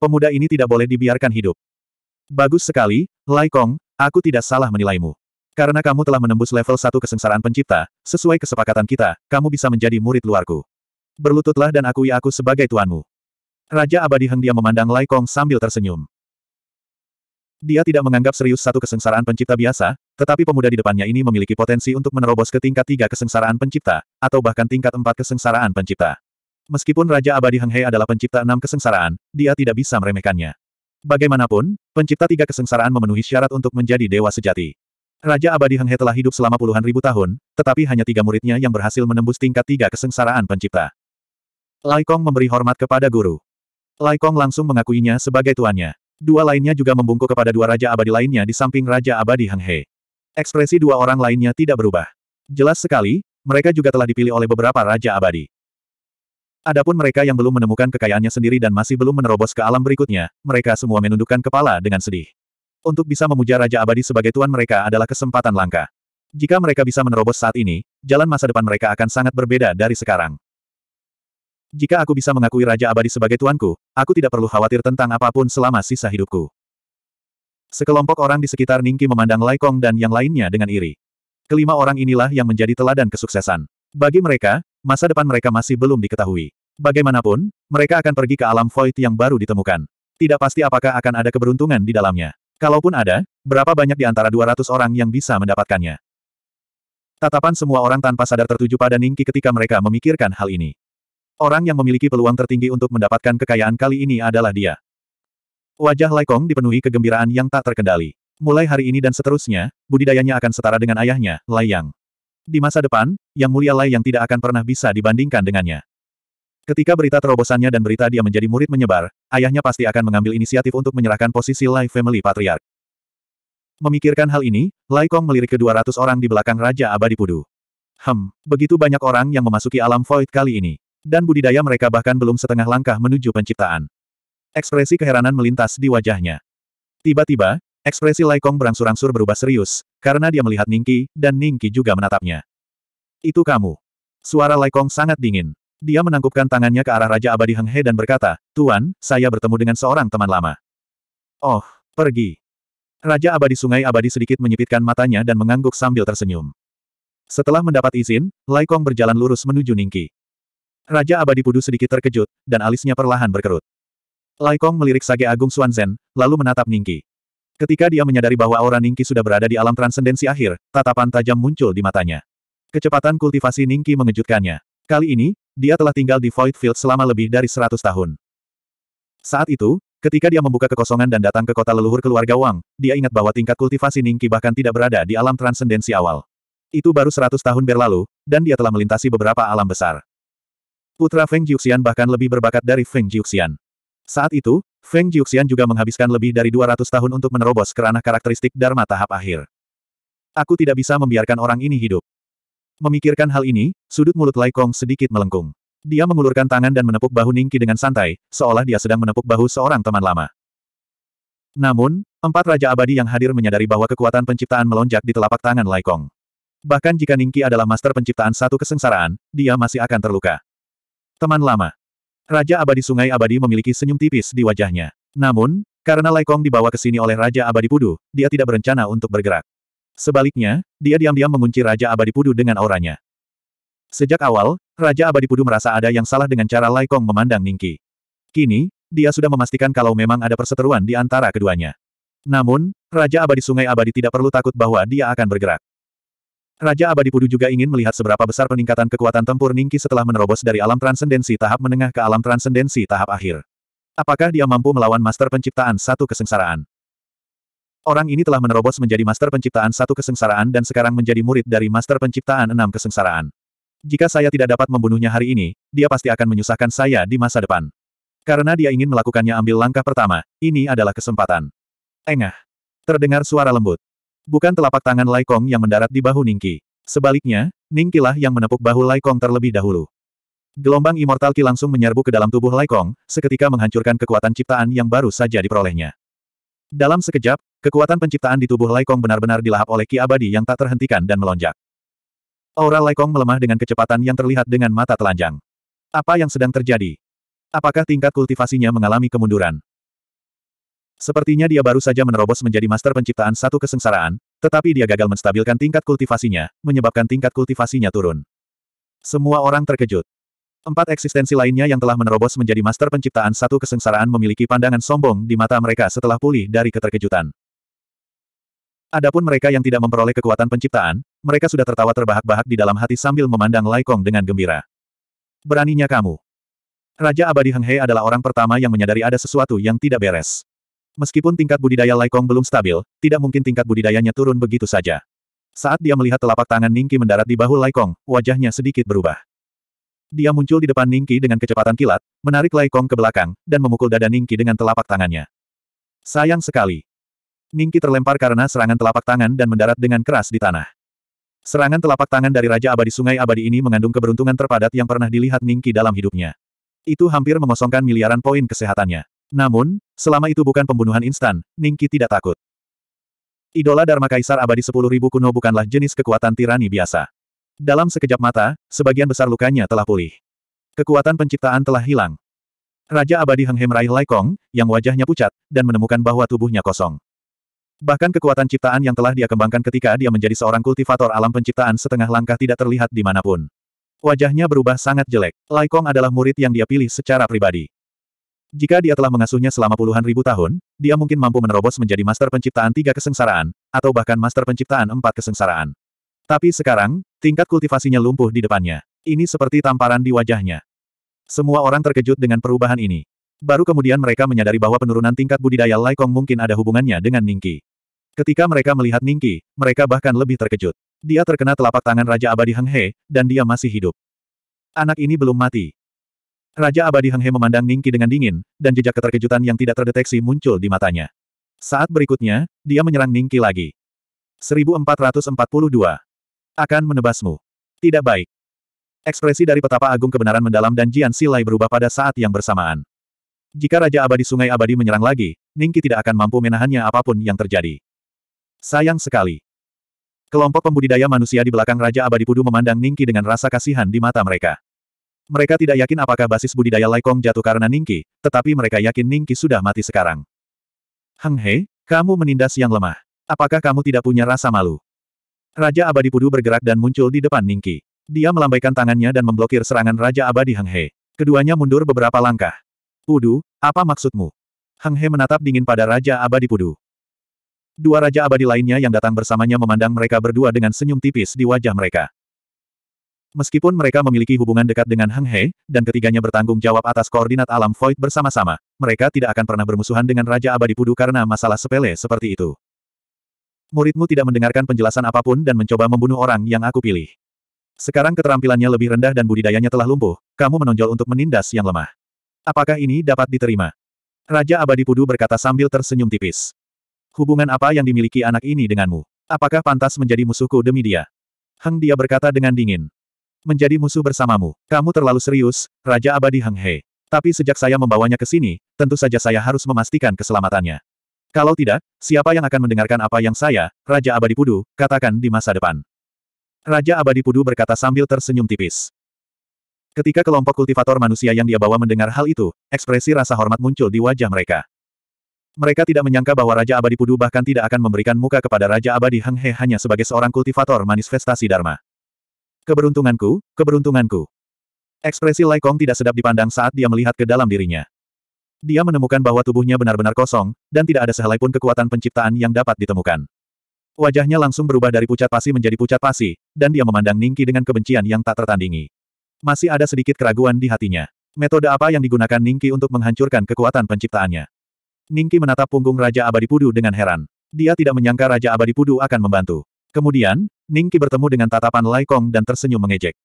Pemuda ini tidak boleh dibiarkan hidup. Bagus sekali, Lai Kong, aku tidak salah menilaimu. Karena kamu telah menembus level satu kesengsaraan pencipta, sesuai kesepakatan kita, kamu bisa menjadi murid luarku. Berlututlah dan akui aku sebagai tuanmu. Raja Abadi Heng dia memandang Lai Kong sambil tersenyum. Dia tidak menganggap serius satu kesengsaraan pencipta biasa, tetapi pemuda di depannya ini memiliki potensi untuk menerobos ke tingkat tiga kesengsaraan pencipta, atau bahkan tingkat empat kesengsaraan pencipta. Meskipun Raja Abadi Heng He adalah pencipta enam kesengsaraan, dia tidak bisa meremehkannya. Bagaimanapun, pencipta tiga kesengsaraan memenuhi syarat untuk menjadi dewa sejati. Raja Abadi Heng He telah hidup selama puluhan ribu tahun, tetapi hanya tiga muridnya yang berhasil menembus tingkat tiga kesengsaraan pencipta. Lai Kong memberi hormat kepada guru. Lai Kong langsung mengakuinya sebagai tuannya. Dua lainnya juga membungkuk kepada dua Raja Abadi lainnya di samping Raja Abadi Heng He. Ekspresi dua orang lainnya tidak berubah. Jelas sekali, mereka juga telah dipilih oleh beberapa Raja Abadi. Adapun mereka yang belum menemukan kekayaannya sendiri dan masih belum menerobos ke alam berikutnya, mereka semua menundukkan kepala dengan sedih. Untuk bisa memuja Raja Abadi sebagai tuan mereka adalah kesempatan langka. Jika mereka bisa menerobos saat ini, jalan masa depan mereka akan sangat berbeda dari sekarang. Jika aku bisa mengakui Raja Abadi sebagai tuanku, aku tidak perlu khawatir tentang apapun selama sisa hidupku. Sekelompok orang di sekitar Ningki memandang Lai Kong dan yang lainnya dengan iri. Kelima orang inilah yang menjadi teladan kesuksesan. Bagi mereka, masa depan mereka masih belum diketahui. Bagaimanapun, mereka akan pergi ke alam void yang baru ditemukan. Tidak pasti apakah akan ada keberuntungan di dalamnya. Kalaupun ada, berapa banyak di antara 200 orang yang bisa mendapatkannya? Tatapan semua orang tanpa sadar tertuju pada Ningki ketika mereka memikirkan hal ini. Orang yang memiliki peluang tertinggi untuk mendapatkan kekayaan kali ini adalah dia. Wajah Lai Kong dipenuhi kegembiraan yang tak terkendali. Mulai hari ini dan seterusnya, budidayanya akan setara dengan ayahnya, Lai Yang. Di masa depan, Yang Mulia Lai yang tidak akan pernah bisa dibandingkan dengannya. Ketika berita terobosannya dan berita dia menjadi murid menyebar, ayahnya pasti akan mengambil inisiatif untuk menyerahkan posisi Lai Family Patriarch. Memikirkan hal ini, Lai Kong melirik ke 200 orang di belakang Raja Abadi Pudu. Hem, begitu banyak orang yang memasuki alam void kali ini. Dan budidaya mereka bahkan belum setengah langkah menuju penciptaan. Ekspresi keheranan melintas di wajahnya. Tiba-tiba, Ekspresi Laikong berangsur-angsur berubah serius, karena dia melihat Ningki, dan Ningki juga menatapnya. Itu kamu. Suara Laikong sangat dingin. Dia menangkupkan tangannya ke arah Raja Abadi Heng He dan berkata, Tuan, saya bertemu dengan seorang teman lama. Oh, pergi. Raja Abadi Sungai Abadi sedikit menyipitkan matanya dan mengangguk sambil tersenyum. Setelah mendapat izin, Laikong berjalan lurus menuju Ningki. Raja Abadi Pudu sedikit terkejut, dan alisnya perlahan berkerut. Laikong melirik Sage Agung Suanzen, lalu menatap Ningki. Ketika dia menyadari bahwa aura Ningki sudah berada di alam transendensi akhir, tatapan tajam muncul di matanya. Kecepatan kultivasi Ningki mengejutkannya. Kali ini, dia telah tinggal di Void Field selama lebih dari 100 tahun. Saat itu, ketika dia membuka kekosongan dan datang ke kota leluhur keluarga Wang, dia ingat bahwa tingkat kultivasi Ningki bahkan tidak berada di alam transendensi awal. Itu baru 100 tahun berlalu, dan dia telah melintasi beberapa alam besar. Putra Feng Jiuxian bahkan lebih berbakat dari Feng Jiuxian. Saat itu, Feng Jiuxian juga menghabiskan lebih dari 200 tahun untuk menerobos ke ranah karakteristik Dharma tahap akhir. Aku tidak bisa membiarkan orang ini hidup. Memikirkan hal ini, sudut mulut Lai Kong sedikit melengkung. Dia mengulurkan tangan dan menepuk bahu Ningki dengan santai, seolah dia sedang menepuk bahu seorang teman lama. Namun, empat Raja Abadi yang hadir menyadari bahwa kekuatan penciptaan melonjak di telapak tangan Lai Kong. Bahkan jika Ningki adalah master penciptaan satu kesengsaraan, dia masih akan terluka. Teman lama. Raja Abadi Sungai Abadi memiliki senyum tipis di wajahnya. Namun, karena Laikong dibawa ke sini oleh Raja Abadi Pudu, dia tidak berencana untuk bergerak. Sebaliknya, dia diam-diam mengunci Raja Abadi Pudu dengan auranya. Sejak awal, Raja Abadi Pudu merasa ada yang salah dengan cara Laikong memandang Ningki. Kini, dia sudah memastikan kalau memang ada perseteruan di antara keduanya. Namun, Raja Abadi Sungai Abadi tidak perlu takut bahwa dia akan bergerak. Raja Abadi Pudu juga ingin melihat seberapa besar peningkatan kekuatan tempur Ningki setelah menerobos dari alam transendensi tahap menengah ke alam transendensi tahap akhir. Apakah dia mampu melawan master penciptaan satu kesengsaraan? Orang ini telah menerobos menjadi master penciptaan satu kesengsaraan dan sekarang menjadi murid dari master penciptaan enam kesengsaraan. Jika saya tidak dapat membunuhnya hari ini, dia pasti akan menyusahkan saya di masa depan. Karena dia ingin melakukannya ambil langkah pertama, ini adalah kesempatan. Engah. Terdengar suara lembut bukan telapak tangan Lai Kong yang mendarat di bahu Ningki. Sebaliknya, Ningki lah yang menepuk bahu Lai Kong terlebih dahulu. Gelombang Immortal Ki langsung menyerbu ke dalam tubuh Lai Kong, seketika menghancurkan kekuatan ciptaan yang baru saja diperolehnya. Dalam sekejap, kekuatan penciptaan di tubuh Lai Kong benar-benar dilahap oleh Ki abadi yang tak terhentikan dan melonjak. Aura Lai Kong melemah dengan kecepatan yang terlihat dengan mata telanjang. Apa yang sedang terjadi? Apakah tingkat kultivasinya mengalami kemunduran? Sepertinya dia baru saja menerobos menjadi master penciptaan satu kesengsaraan, tetapi dia gagal menstabilkan tingkat kultivasinya, menyebabkan tingkat kultivasinya turun. Semua orang terkejut. Empat eksistensi lainnya yang telah menerobos menjadi master penciptaan satu kesengsaraan memiliki pandangan sombong di mata mereka setelah pulih dari keterkejutan. Adapun mereka yang tidak memperoleh kekuatan penciptaan, mereka sudah tertawa terbahak-bahak di dalam hati sambil memandang Laikong dengan gembira. Beraninya kamu. Raja Abadi Heng He adalah orang pertama yang menyadari ada sesuatu yang tidak beres. Meskipun tingkat budidaya Laikong belum stabil, tidak mungkin tingkat budidayanya turun begitu saja. Saat dia melihat telapak tangan Ningki mendarat di bahu Laikong, wajahnya sedikit berubah. Dia muncul di depan Ningki dengan kecepatan kilat, menarik Laikong ke belakang, dan memukul dada Ningki dengan telapak tangannya. Sayang sekali. Ningki terlempar karena serangan telapak tangan dan mendarat dengan keras di tanah. Serangan telapak tangan dari Raja Abadi Sungai Abadi ini mengandung keberuntungan terpadat yang pernah dilihat Ningki dalam hidupnya. Itu hampir mengosongkan miliaran poin kesehatannya. Namun, selama itu bukan pembunuhan instan, Ningki tidak takut. Idola Dharma Kaisar abadi 10.000 kuno bukanlah jenis kekuatan tirani biasa. Dalam sekejap mata, sebagian besar lukanya telah pulih. Kekuatan penciptaan telah hilang. Raja abadi Heng Raih Laikong, yang wajahnya pucat, dan menemukan bahwa tubuhnya kosong. Bahkan kekuatan ciptaan yang telah dia kembangkan ketika dia menjadi seorang kultivator alam penciptaan setengah langkah tidak terlihat di dimanapun. Wajahnya berubah sangat jelek. Laikong adalah murid yang dia pilih secara pribadi. Jika dia telah mengasuhnya selama puluhan ribu tahun, dia mungkin mampu menerobos menjadi master penciptaan tiga kesengsaraan, atau bahkan master penciptaan empat kesengsaraan. Tapi sekarang, tingkat kultivasinya lumpuh di depannya. Ini seperti tamparan di wajahnya. Semua orang terkejut dengan perubahan ini. Baru kemudian mereka menyadari bahwa penurunan tingkat budidaya Laikong mungkin ada hubungannya dengan Ningki. Ketika mereka melihat Ningki, mereka bahkan lebih terkejut. Dia terkena telapak tangan Raja Abadi Heng He, dan dia masih hidup. Anak ini belum mati. Raja Abadi Henghe memandang Ningki dengan dingin, dan jejak keterkejutan yang tidak terdeteksi muncul di matanya. Saat berikutnya, dia menyerang Ningki lagi. 1442. Akan menebasmu. Tidak baik. Ekspresi dari petapa agung kebenaran mendalam dan Jian Silai berubah pada saat yang bersamaan. Jika Raja Abadi Sungai Abadi menyerang lagi, Ningki tidak akan mampu menahannya apapun yang terjadi. Sayang sekali. Kelompok pembudidaya manusia di belakang Raja Abadi Pudu memandang Ningki dengan rasa kasihan di mata mereka. Mereka tidak yakin apakah basis budidaya Laikong jatuh karena Ningki, tetapi mereka yakin Ningki sudah mati sekarang. Heng He, kamu menindas yang lemah. Apakah kamu tidak punya rasa malu? Raja Abadi Pudu bergerak dan muncul di depan Ningki. Dia melambaikan tangannya dan memblokir serangan Raja Abadi Heng He. Keduanya mundur beberapa langkah. Pudu, apa maksudmu? Heng He menatap dingin pada Raja Abadi Pudu. Dua Raja Abadi lainnya yang datang bersamanya memandang mereka berdua dengan senyum tipis di wajah mereka. Meskipun mereka memiliki hubungan dekat dengan Heng He, dan ketiganya bertanggung jawab atas koordinat alam void bersama-sama, mereka tidak akan pernah bermusuhan dengan Raja Abadi Pudu karena masalah sepele seperti itu. Muridmu tidak mendengarkan penjelasan apapun dan mencoba membunuh orang yang aku pilih. Sekarang keterampilannya lebih rendah dan budidayanya telah lumpuh, kamu menonjol untuk menindas yang lemah. Apakah ini dapat diterima? Raja Abadi Pudu berkata sambil tersenyum tipis. Hubungan apa yang dimiliki anak ini denganmu? Apakah pantas menjadi musuhku demi dia? Heng dia berkata dengan dingin menjadi musuh bersamamu. Kamu terlalu serius, Raja Abadi Heng He. Tapi sejak saya membawanya ke sini, tentu saja saya harus memastikan keselamatannya. Kalau tidak, siapa yang akan mendengarkan apa yang saya, Raja Abadi Pudu, katakan di masa depan? Raja Abadi Pudu berkata sambil tersenyum tipis. Ketika kelompok kultivator manusia yang dia bawa mendengar hal itu, ekspresi rasa hormat muncul di wajah mereka. Mereka tidak menyangka bahwa Raja Abadi Pudu bahkan tidak akan memberikan muka kepada Raja Abadi Heng He hanya sebagai seorang kultivator manifestasi Dharma. Keberuntunganku, keberuntunganku. Ekspresi Lai Kong tidak sedap dipandang saat dia melihat ke dalam dirinya. Dia menemukan bahwa tubuhnya benar-benar kosong, dan tidak ada sehelai pun kekuatan penciptaan yang dapat ditemukan. Wajahnya langsung berubah dari pucat pasi menjadi pucat pasi, dan dia memandang Ningki dengan kebencian yang tak tertandingi. Masih ada sedikit keraguan di hatinya. Metode apa yang digunakan Ningki untuk menghancurkan kekuatan penciptaannya? Ningki menatap punggung Raja Abadi Pudu dengan heran. Dia tidak menyangka Raja Abadi Pudu akan membantu. Kemudian, Ningki bertemu dengan tatapan Lai Kong dan tersenyum mengejek.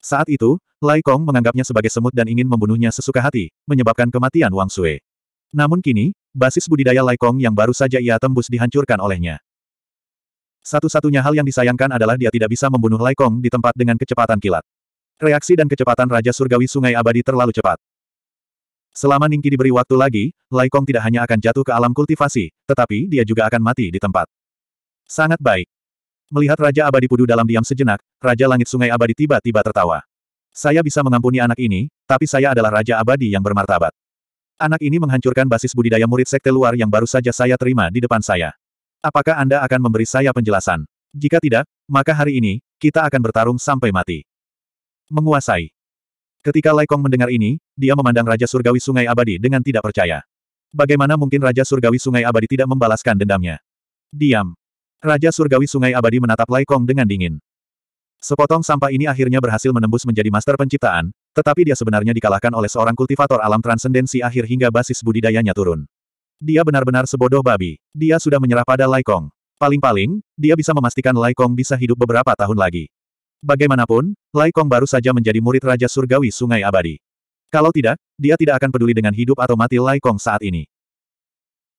Saat itu, Lai Kong menganggapnya sebagai semut dan ingin membunuhnya sesuka hati, menyebabkan kematian Wang Sui. Namun kini, basis budidaya Lai Kong yang baru saja ia tembus dihancurkan olehnya. Satu-satunya hal yang disayangkan adalah dia tidak bisa membunuh Lai Kong di tempat dengan kecepatan kilat. Reaksi dan kecepatan Raja Surgawi Sungai Abadi terlalu cepat. Selama Ningki diberi waktu lagi, Lai Kong tidak hanya akan jatuh ke alam kultivasi, tetapi dia juga akan mati di tempat. Sangat baik. Melihat Raja Abadi Pudu dalam diam sejenak, Raja Langit Sungai Abadi tiba-tiba tertawa. Saya bisa mengampuni anak ini, tapi saya adalah Raja Abadi yang bermartabat. Anak ini menghancurkan basis budidaya murid sekte luar yang baru saja saya terima di depan saya. Apakah Anda akan memberi saya penjelasan? Jika tidak, maka hari ini, kita akan bertarung sampai mati. Menguasai. Ketika Laikong mendengar ini, dia memandang Raja Surgawi Sungai Abadi dengan tidak percaya. Bagaimana mungkin Raja Surgawi Sungai Abadi tidak membalaskan dendamnya? Diam. Raja Surgawi Sungai Abadi menatap Lai Kong dengan dingin. Sepotong sampah ini akhirnya berhasil menembus menjadi master penciptaan, tetapi dia sebenarnya dikalahkan oleh seorang kultivator alam transendensi akhir hingga basis budidayanya turun. Dia benar-benar sebodoh babi. Dia sudah menyerah pada Lai Kong. Paling-paling, dia bisa memastikan Lai Kong bisa hidup beberapa tahun lagi. Bagaimanapun, Lai Kong baru saja menjadi murid Raja Surgawi Sungai Abadi. Kalau tidak, dia tidak akan peduli dengan hidup atau mati Lai Kong saat ini.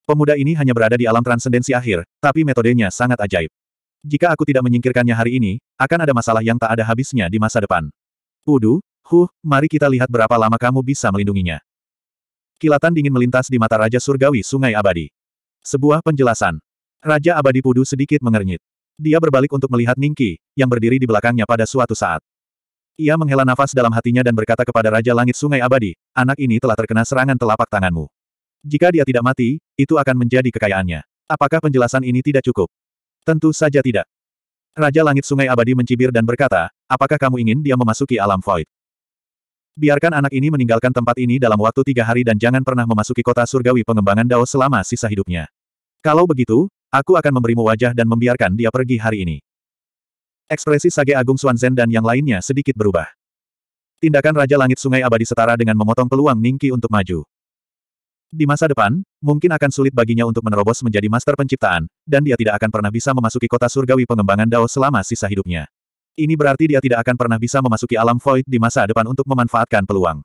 Pemuda ini hanya berada di alam transendensi akhir, tapi metodenya sangat ajaib. Jika aku tidak menyingkirkannya hari ini, akan ada masalah yang tak ada habisnya di masa depan. Udu, huh, mari kita lihat berapa lama kamu bisa melindunginya. Kilatan dingin melintas di mata Raja Surgawi Sungai Abadi. Sebuah penjelasan. Raja Abadi Pudu sedikit mengernyit. Dia berbalik untuk melihat Ningki, yang berdiri di belakangnya pada suatu saat. Ia menghela nafas dalam hatinya dan berkata kepada Raja Langit Sungai Abadi, anak ini telah terkena serangan telapak tanganmu. Jika dia tidak mati, itu akan menjadi kekayaannya. Apakah penjelasan ini tidak cukup? Tentu saja tidak. Raja Langit Sungai Abadi mencibir dan berkata, apakah kamu ingin dia memasuki alam void? Biarkan anak ini meninggalkan tempat ini dalam waktu tiga hari dan jangan pernah memasuki kota surgawi pengembangan Dao selama sisa hidupnya. Kalau begitu, aku akan memberimu wajah dan membiarkan dia pergi hari ini. Ekspresi Sage Agung Xuanzhen dan yang lainnya sedikit berubah. Tindakan Raja Langit Sungai Abadi setara dengan memotong peluang Ningki untuk maju. Di masa depan, mungkin akan sulit baginya untuk menerobos menjadi master penciptaan, dan dia tidak akan pernah bisa memasuki kota surgawi pengembangan Dao selama sisa hidupnya. Ini berarti dia tidak akan pernah bisa memasuki alam void di masa depan untuk memanfaatkan peluang.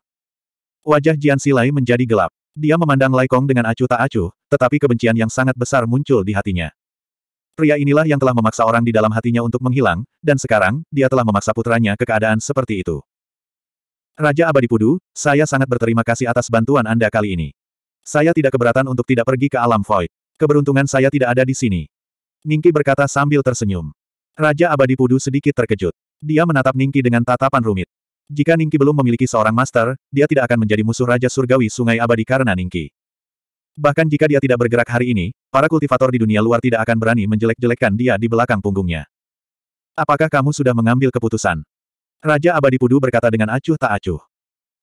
Wajah Jian Silai menjadi gelap. Dia memandang Lai Kong dengan acuh tak acuh, tetapi kebencian yang sangat besar muncul di hatinya. Pria inilah yang telah memaksa orang di dalam hatinya untuk menghilang, dan sekarang, dia telah memaksa putranya ke keadaan seperti itu. Raja Abadi Pudu, saya sangat berterima kasih atas bantuan Anda kali ini. Saya tidak keberatan untuk tidak pergi ke alam void. Keberuntungan saya tidak ada di sini. Ningki berkata sambil tersenyum. Raja Abadi Pudu sedikit terkejut. Dia menatap Ningki dengan tatapan rumit. Jika Ningki belum memiliki seorang master, dia tidak akan menjadi musuh Raja Surgawi Sungai Abadi karena Ningki. Bahkan jika dia tidak bergerak hari ini, para kultivator di dunia luar tidak akan berani menjelek-jelekkan dia di belakang punggungnya. Apakah kamu sudah mengambil keputusan? Raja Abadi Pudu berkata dengan acuh tak acuh.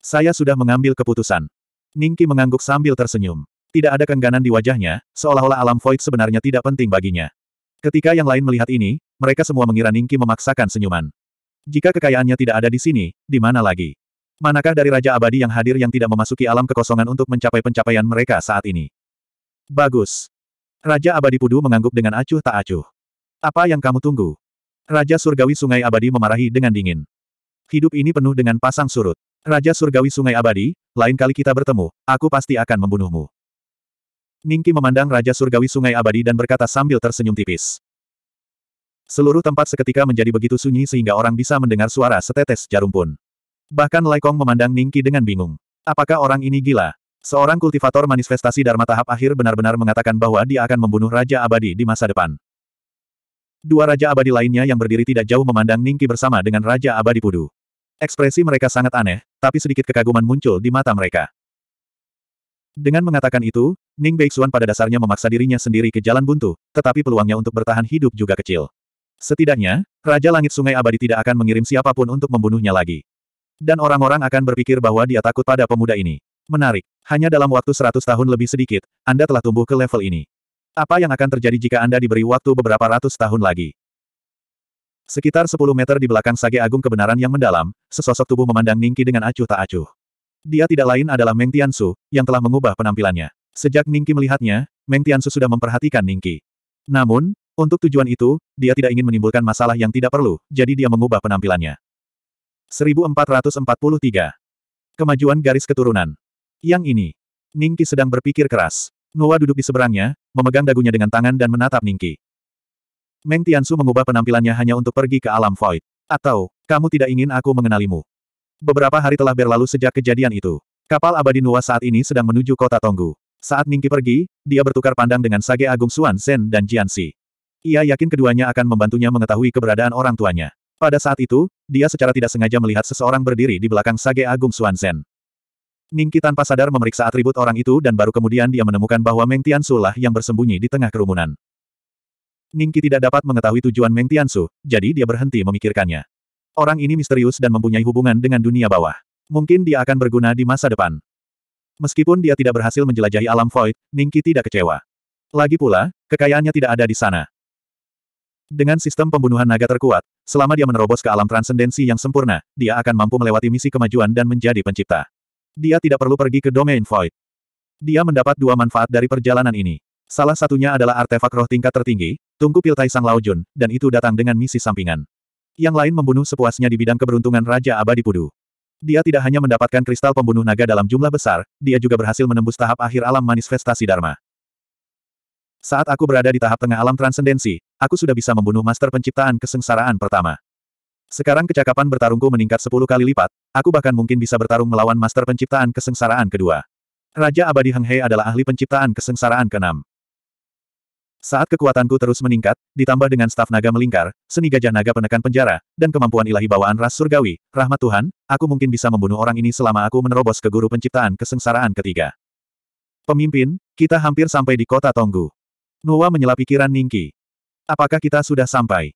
Saya sudah mengambil keputusan. Ningki mengangguk sambil tersenyum. Tidak ada kengganan di wajahnya, seolah-olah alam void sebenarnya tidak penting baginya. Ketika yang lain melihat ini, mereka semua mengira Ningki memaksakan senyuman. Jika kekayaannya tidak ada di sini, di mana lagi? Manakah dari Raja Abadi yang hadir yang tidak memasuki alam kekosongan untuk mencapai pencapaian mereka saat ini? Bagus. Raja Abadi Pudu mengangguk dengan acuh tak acuh. Apa yang kamu tunggu? Raja Surgawi Sungai Abadi memarahi dengan dingin. Hidup ini penuh dengan pasang surut. Raja Surgawi Sungai Abadi, lain kali kita bertemu, aku pasti akan membunuhmu. Ningki memandang Raja Surgawi Sungai Abadi dan berkata sambil tersenyum tipis. Seluruh tempat seketika menjadi begitu sunyi sehingga orang bisa mendengar suara setetes jarum pun. Bahkan Laikong memandang Ningki dengan bingung. Apakah orang ini gila? Seorang kultivator manifestasi Dharma tahap akhir benar-benar mengatakan bahwa dia akan membunuh Raja Abadi di masa depan. Dua Raja Abadi lainnya yang berdiri tidak jauh memandang Ningki bersama dengan Raja Abadi Pudu. Ekspresi mereka sangat aneh, tapi sedikit kekaguman muncul di mata mereka. Dengan mengatakan itu, Ning Beixuan pada dasarnya memaksa dirinya sendiri ke jalan buntu, tetapi peluangnya untuk bertahan hidup juga kecil. Setidaknya, Raja Langit Sungai Abadi tidak akan mengirim siapapun untuk membunuhnya lagi. Dan orang-orang akan berpikir bahwa dia takut pada pemuda ini. Menarik, hanya dalam waktu 100 tahun lebih sedikit, Anda telah tumbuh ke level ini. Apa yang akan terjadi jika Anda diberi waktu beberapa ratus tahun lagi? Sekitar 10 meter di belakang Sage Agung Kebenaran yang mendalam, sesosok tubuh memandang Ningki dengan acuh tak acuh. Dia tidak lain adalah Meng Tiansu, yang telah mengubah penampilannya. Sejak Ningki melihatnya, Meng Tiansu sudah memperhatikan Ningki. Namun, untuk tujuan itu, dia tidak ingin menimbulkan masalah yang tidak perlu, jadi dia mengubah penampilannya. 1443. Kemajuan garis keturunan. Yang ini. Ningki sedang berpikir keras. Noah duduk di seberangnya, memegang dagunya dengan tangan dan menatap Ningki. Meng Tiansu mengubah penampilannya hanya untuk pergi ke alam void. Atau, kamu tidak ingin aku mengenalimu. Beberapa hari telah berlalu sejak kejadian itu. Kapal abadi Nuwa saat ini sedang menuju kota Tonggu. Saat Ningki pergi, dia bertukar pandang dengan Sage Agung Xuan Zhen dan Jiansi. Ia yakin keduanya akan membantunya mengetahui keberadaan orang tuanya. Pada saat itu, dia secara tidak sengaja melihat seseorang berdiri di belakang Sage Agung Xuan Zhen. Ningki tanpa sadar memeriksa atribut orang itu dan baru kemudian dia menemukan bahwa Meng Tiansu lah yang bersembunyi di tengah kerumunan. Ningki tidak dapat mengetahui tujuan Meng Tiansu, jadi dia berhenti memikirkannya. Orang ini misterius dan mempunyai hubungan dengan dunia bawah. Mungkin dia akan berguna di masa depan. Meskipun dia tidak berhasil menjelajahi alam void, Ningki tidak kecewa. Lagi pula, kekayaannya tidak ada di sana. Dengan sistem pembunuhan naga terkuat, selama dia menerobos ke alam transendensi yang sempurna, dia akan mampu melewati misi kemajuan dan menjadi pencipta. Dia tidak perlu pergi ke domain void. Dia mendapat dua manfaat dari perjalanan ini. Salah satunya adalah artefak roh tingkat tertinggi, Tungku Piltai Sang Laojun, dan itu datang dengan misi sampingan. Yang lain membunuh sepuasnya di bidang keberuntungan Raja Abadi Pudu. Dia tidak hanya mendapatkan kristal pembunuh naga dalam jumlah besar, dia juga berhasil menembus tahap akhir alam manifestasi Dharma. Saat aku berada di tahap tengah alam transendensi, aku sudah bisa membunuh master penciptaan kesengsaraan pertama. Sekarang kecakapan bertarungku meningkat 10 kali lipat, aku bahkan mungkin bisa bertarung melawan master penciptaan kesengsaraan kedua. Raja Abadi Heng He adalah ahli penciptaan kesengsaraan keenam. Saat kekuatanku terus meningkat, ditambah dengan staf naga melingkar, seni gajah naga penekan penjara, dan kemampuan ilahi bawaan ras surgawi, rahmat Tuhan, aku mungkin bisa membunuh orang ini selama aku menerobos ke guru penciptaan kesengsaraan ketiga. Pemimpin, kita hampir sampai di kota Tonggu. Nuwa menyela pikiran Ningki. Apakah kita sudah sampai?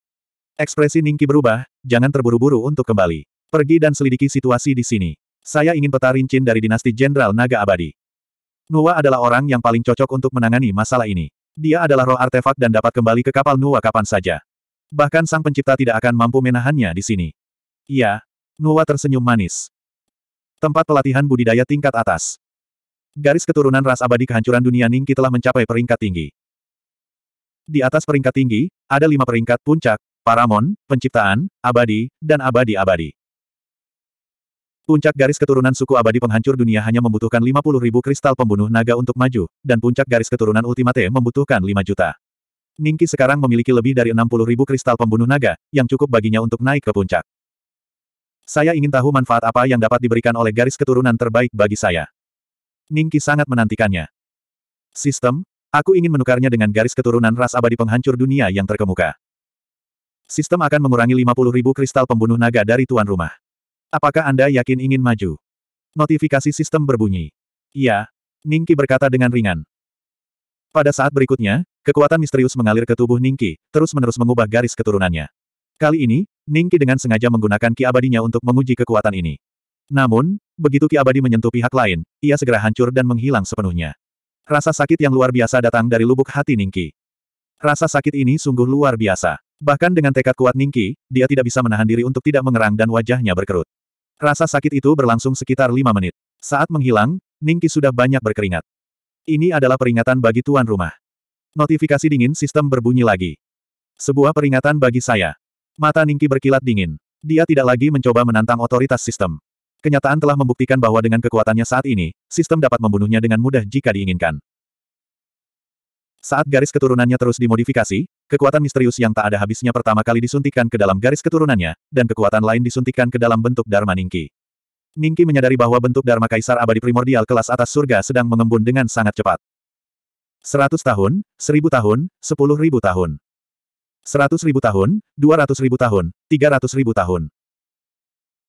Ekspresi Ningki berubah, jangan terburu-buru untuk kembali. Pergi dan selidiki situasi di sini. Saya ingin peta rincin dari dinasti Jenderal Naga Abadi. Nuwa adalah orang yang paling cocok untuk menangani masalah ini. Dia adalah roh artefak dan dapat kembali ke kapal Nuwa kapan saja. Bahkan sang pencipta tidak akan mampu menahannya di sini. Iya, Nuwa tersenyum manis. Tempat pelatihan budidaya tingkat atas. Garis keturunan ras abadi kehancuran dunia Ningki telah mencapai peringkat tinggi. Di atas peringkat tinggi, ada lima peringkat puncak, paramon, penciptaan, abadi, dan abadi-abadi. Puncak garis keturunan suku abadi penghancur dunia hanya membutuhkan 50 ribu kristal pembunuh naga untuk maju, dan puncak garis keturunan ultimate membutuhkan 5 juta. Ningki sekarang memiliki lebih dari 60 ribu kristal pembunuh naga, yang cukup baginya untuk naik ke puncak. Saya ingin tahu manfaat apa yang dapat diberikan oleh garis keturunan terbaik bagi saya. Ningki sangat menantikannya. Sistem, aku ingin menukarnya dengan garis keturunan ras abadi penghancur dunia yang terkemuka. Sistem akan mengurangi 50 ribu kristal pembunuh naga dari tuan rumah. Apakah Anda yakin ingin maju? Notifikasi sistem berbunyi. Iya, Ningki berkata dengan ringan. Pada saat berikutnya, kekuatan misterius mengalir ke tubuh Ningki, terus-menerus mengubah garis keturunannya. Kali ini, Ningki dengan sengaja menggunakan ki abadinya untuk menguji kekuatan ini. Namun, begitu ki abadi menyentuh pihak lain, ia segera hancur dan menghilang sepenuhnya. Rasa sakit yang luar biasa datang dari lubuk hati Ningki. Rasa sakit ini sungguh luar biasa. Bahkan dengan tekad kuat Ningki, dia tidak bisa menahan diri untuk tidak mengerang dan wajahnya berkerut. Rasa sakit itu berlangsung sekitar lima menit. Saat menghilang, Ningki sudah banyak berkeringat. Ini adalah peringatan bagi tuan rumah. Notifikasi dingin sistem berbunyi lagi. Sebuah peringatan bagi saya. Mata Ningki berkilat dingin. Dia tidak lagi mencoba menantang otoritas sistem. Kenyataan telah membuktikan bahwa dengan kekuatannya saat ini, sistem dapat membunuhnya dengan mudah jika diinginkan. Saat garis keturunannya terus dimodifikasi, kekuatan misterius yang tak ada habisnya pertama kali disuntikkan ke dalam garis keturunannya, dan kekuatan lain disuntikkan ke dalam bentuk Dharma Ningki. Ningki menyadari bahwa bentuk Dharma Kaisar abadi primordial kelas atas surga sedang mengembun dengan sangat cepat. Seratus tahun, seribu tahun, sepuluh ribu tahun. Seratus ribu tahun, dua ratus ribu tahun, tiga ratus ribu tahun.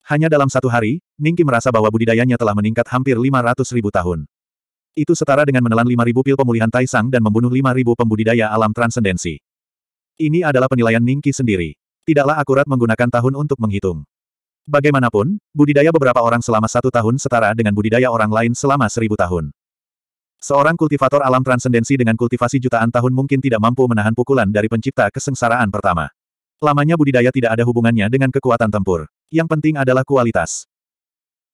Hanya dalam satu hari, Ningki merasa bahwa budidayanya telah meningkat hampir lima ratus ribu tahun. Itu setara dengan menelan 5.000 pil pemulihan Taisang dan membunuh 5.000 pembudidaya alam transendensi. Ini adalah penilaian Ningki sendiri. Tidaklah akurat menggunakan tahun untuk menghitung. Bagaimanapun, budidaya beberapa orang selama satu tahun setara dengan budidaya orang lain selama seribu tahun. Seorang kultivator alam transendensi dengan kultivasi jutaan tahun mungkin tidak mampu menahan pukulan dari pencipta kesengsaraan pertama. Lamanya budidaya tidak ada hubungannya dengan kekuatan tempur. Yang penting adalah kualitas.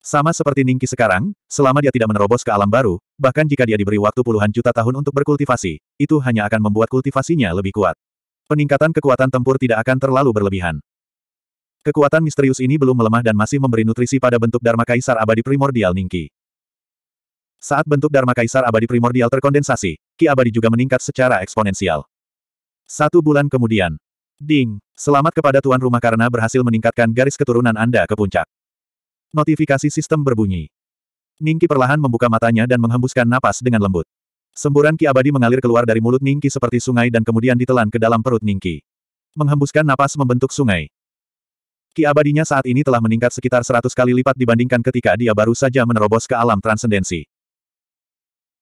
Sama seperti Ningki sekarang, selama dia tidak menerobos ke alam baru, bahkan jika dia diberi waktu puluhan juta tahun untuk berkultivasi, itu hanya akan membuat kultivasinya lebih kuat. Peningkatan kekuatan tempur tidak akan terlalu berlebihan. Kekuatan misterius ini belum melemah dan masih memberi nutrisi pada bentuk Dharma Kaisar abadi primordial Ningki. Saat bentuk Dharma Kaisar abadi primordial terkondensasi, Ki abadi juga meningkat secara eksponensial. Satu bulan kemudian. Ding, selamat kepada tuan rumah karena berhasil meningkatkan garis keturunan Anda ke puncak. Notifikasi sistem berbunyi. Ningki perlahan membuka matanya dan menghembuskan napas dengan lembut. Semburan ki abadi mengalir keluar dari mulut Ningki seperti sungai dan kemudian ditelan ke dalam perut Ningki. Menghembuskan napas membentuk sungai. Ki abadinya saat ini telah meningkat sekitar 100 kali lipat dibandingkan ketika dia baru saja menerobos ke alam transendensi.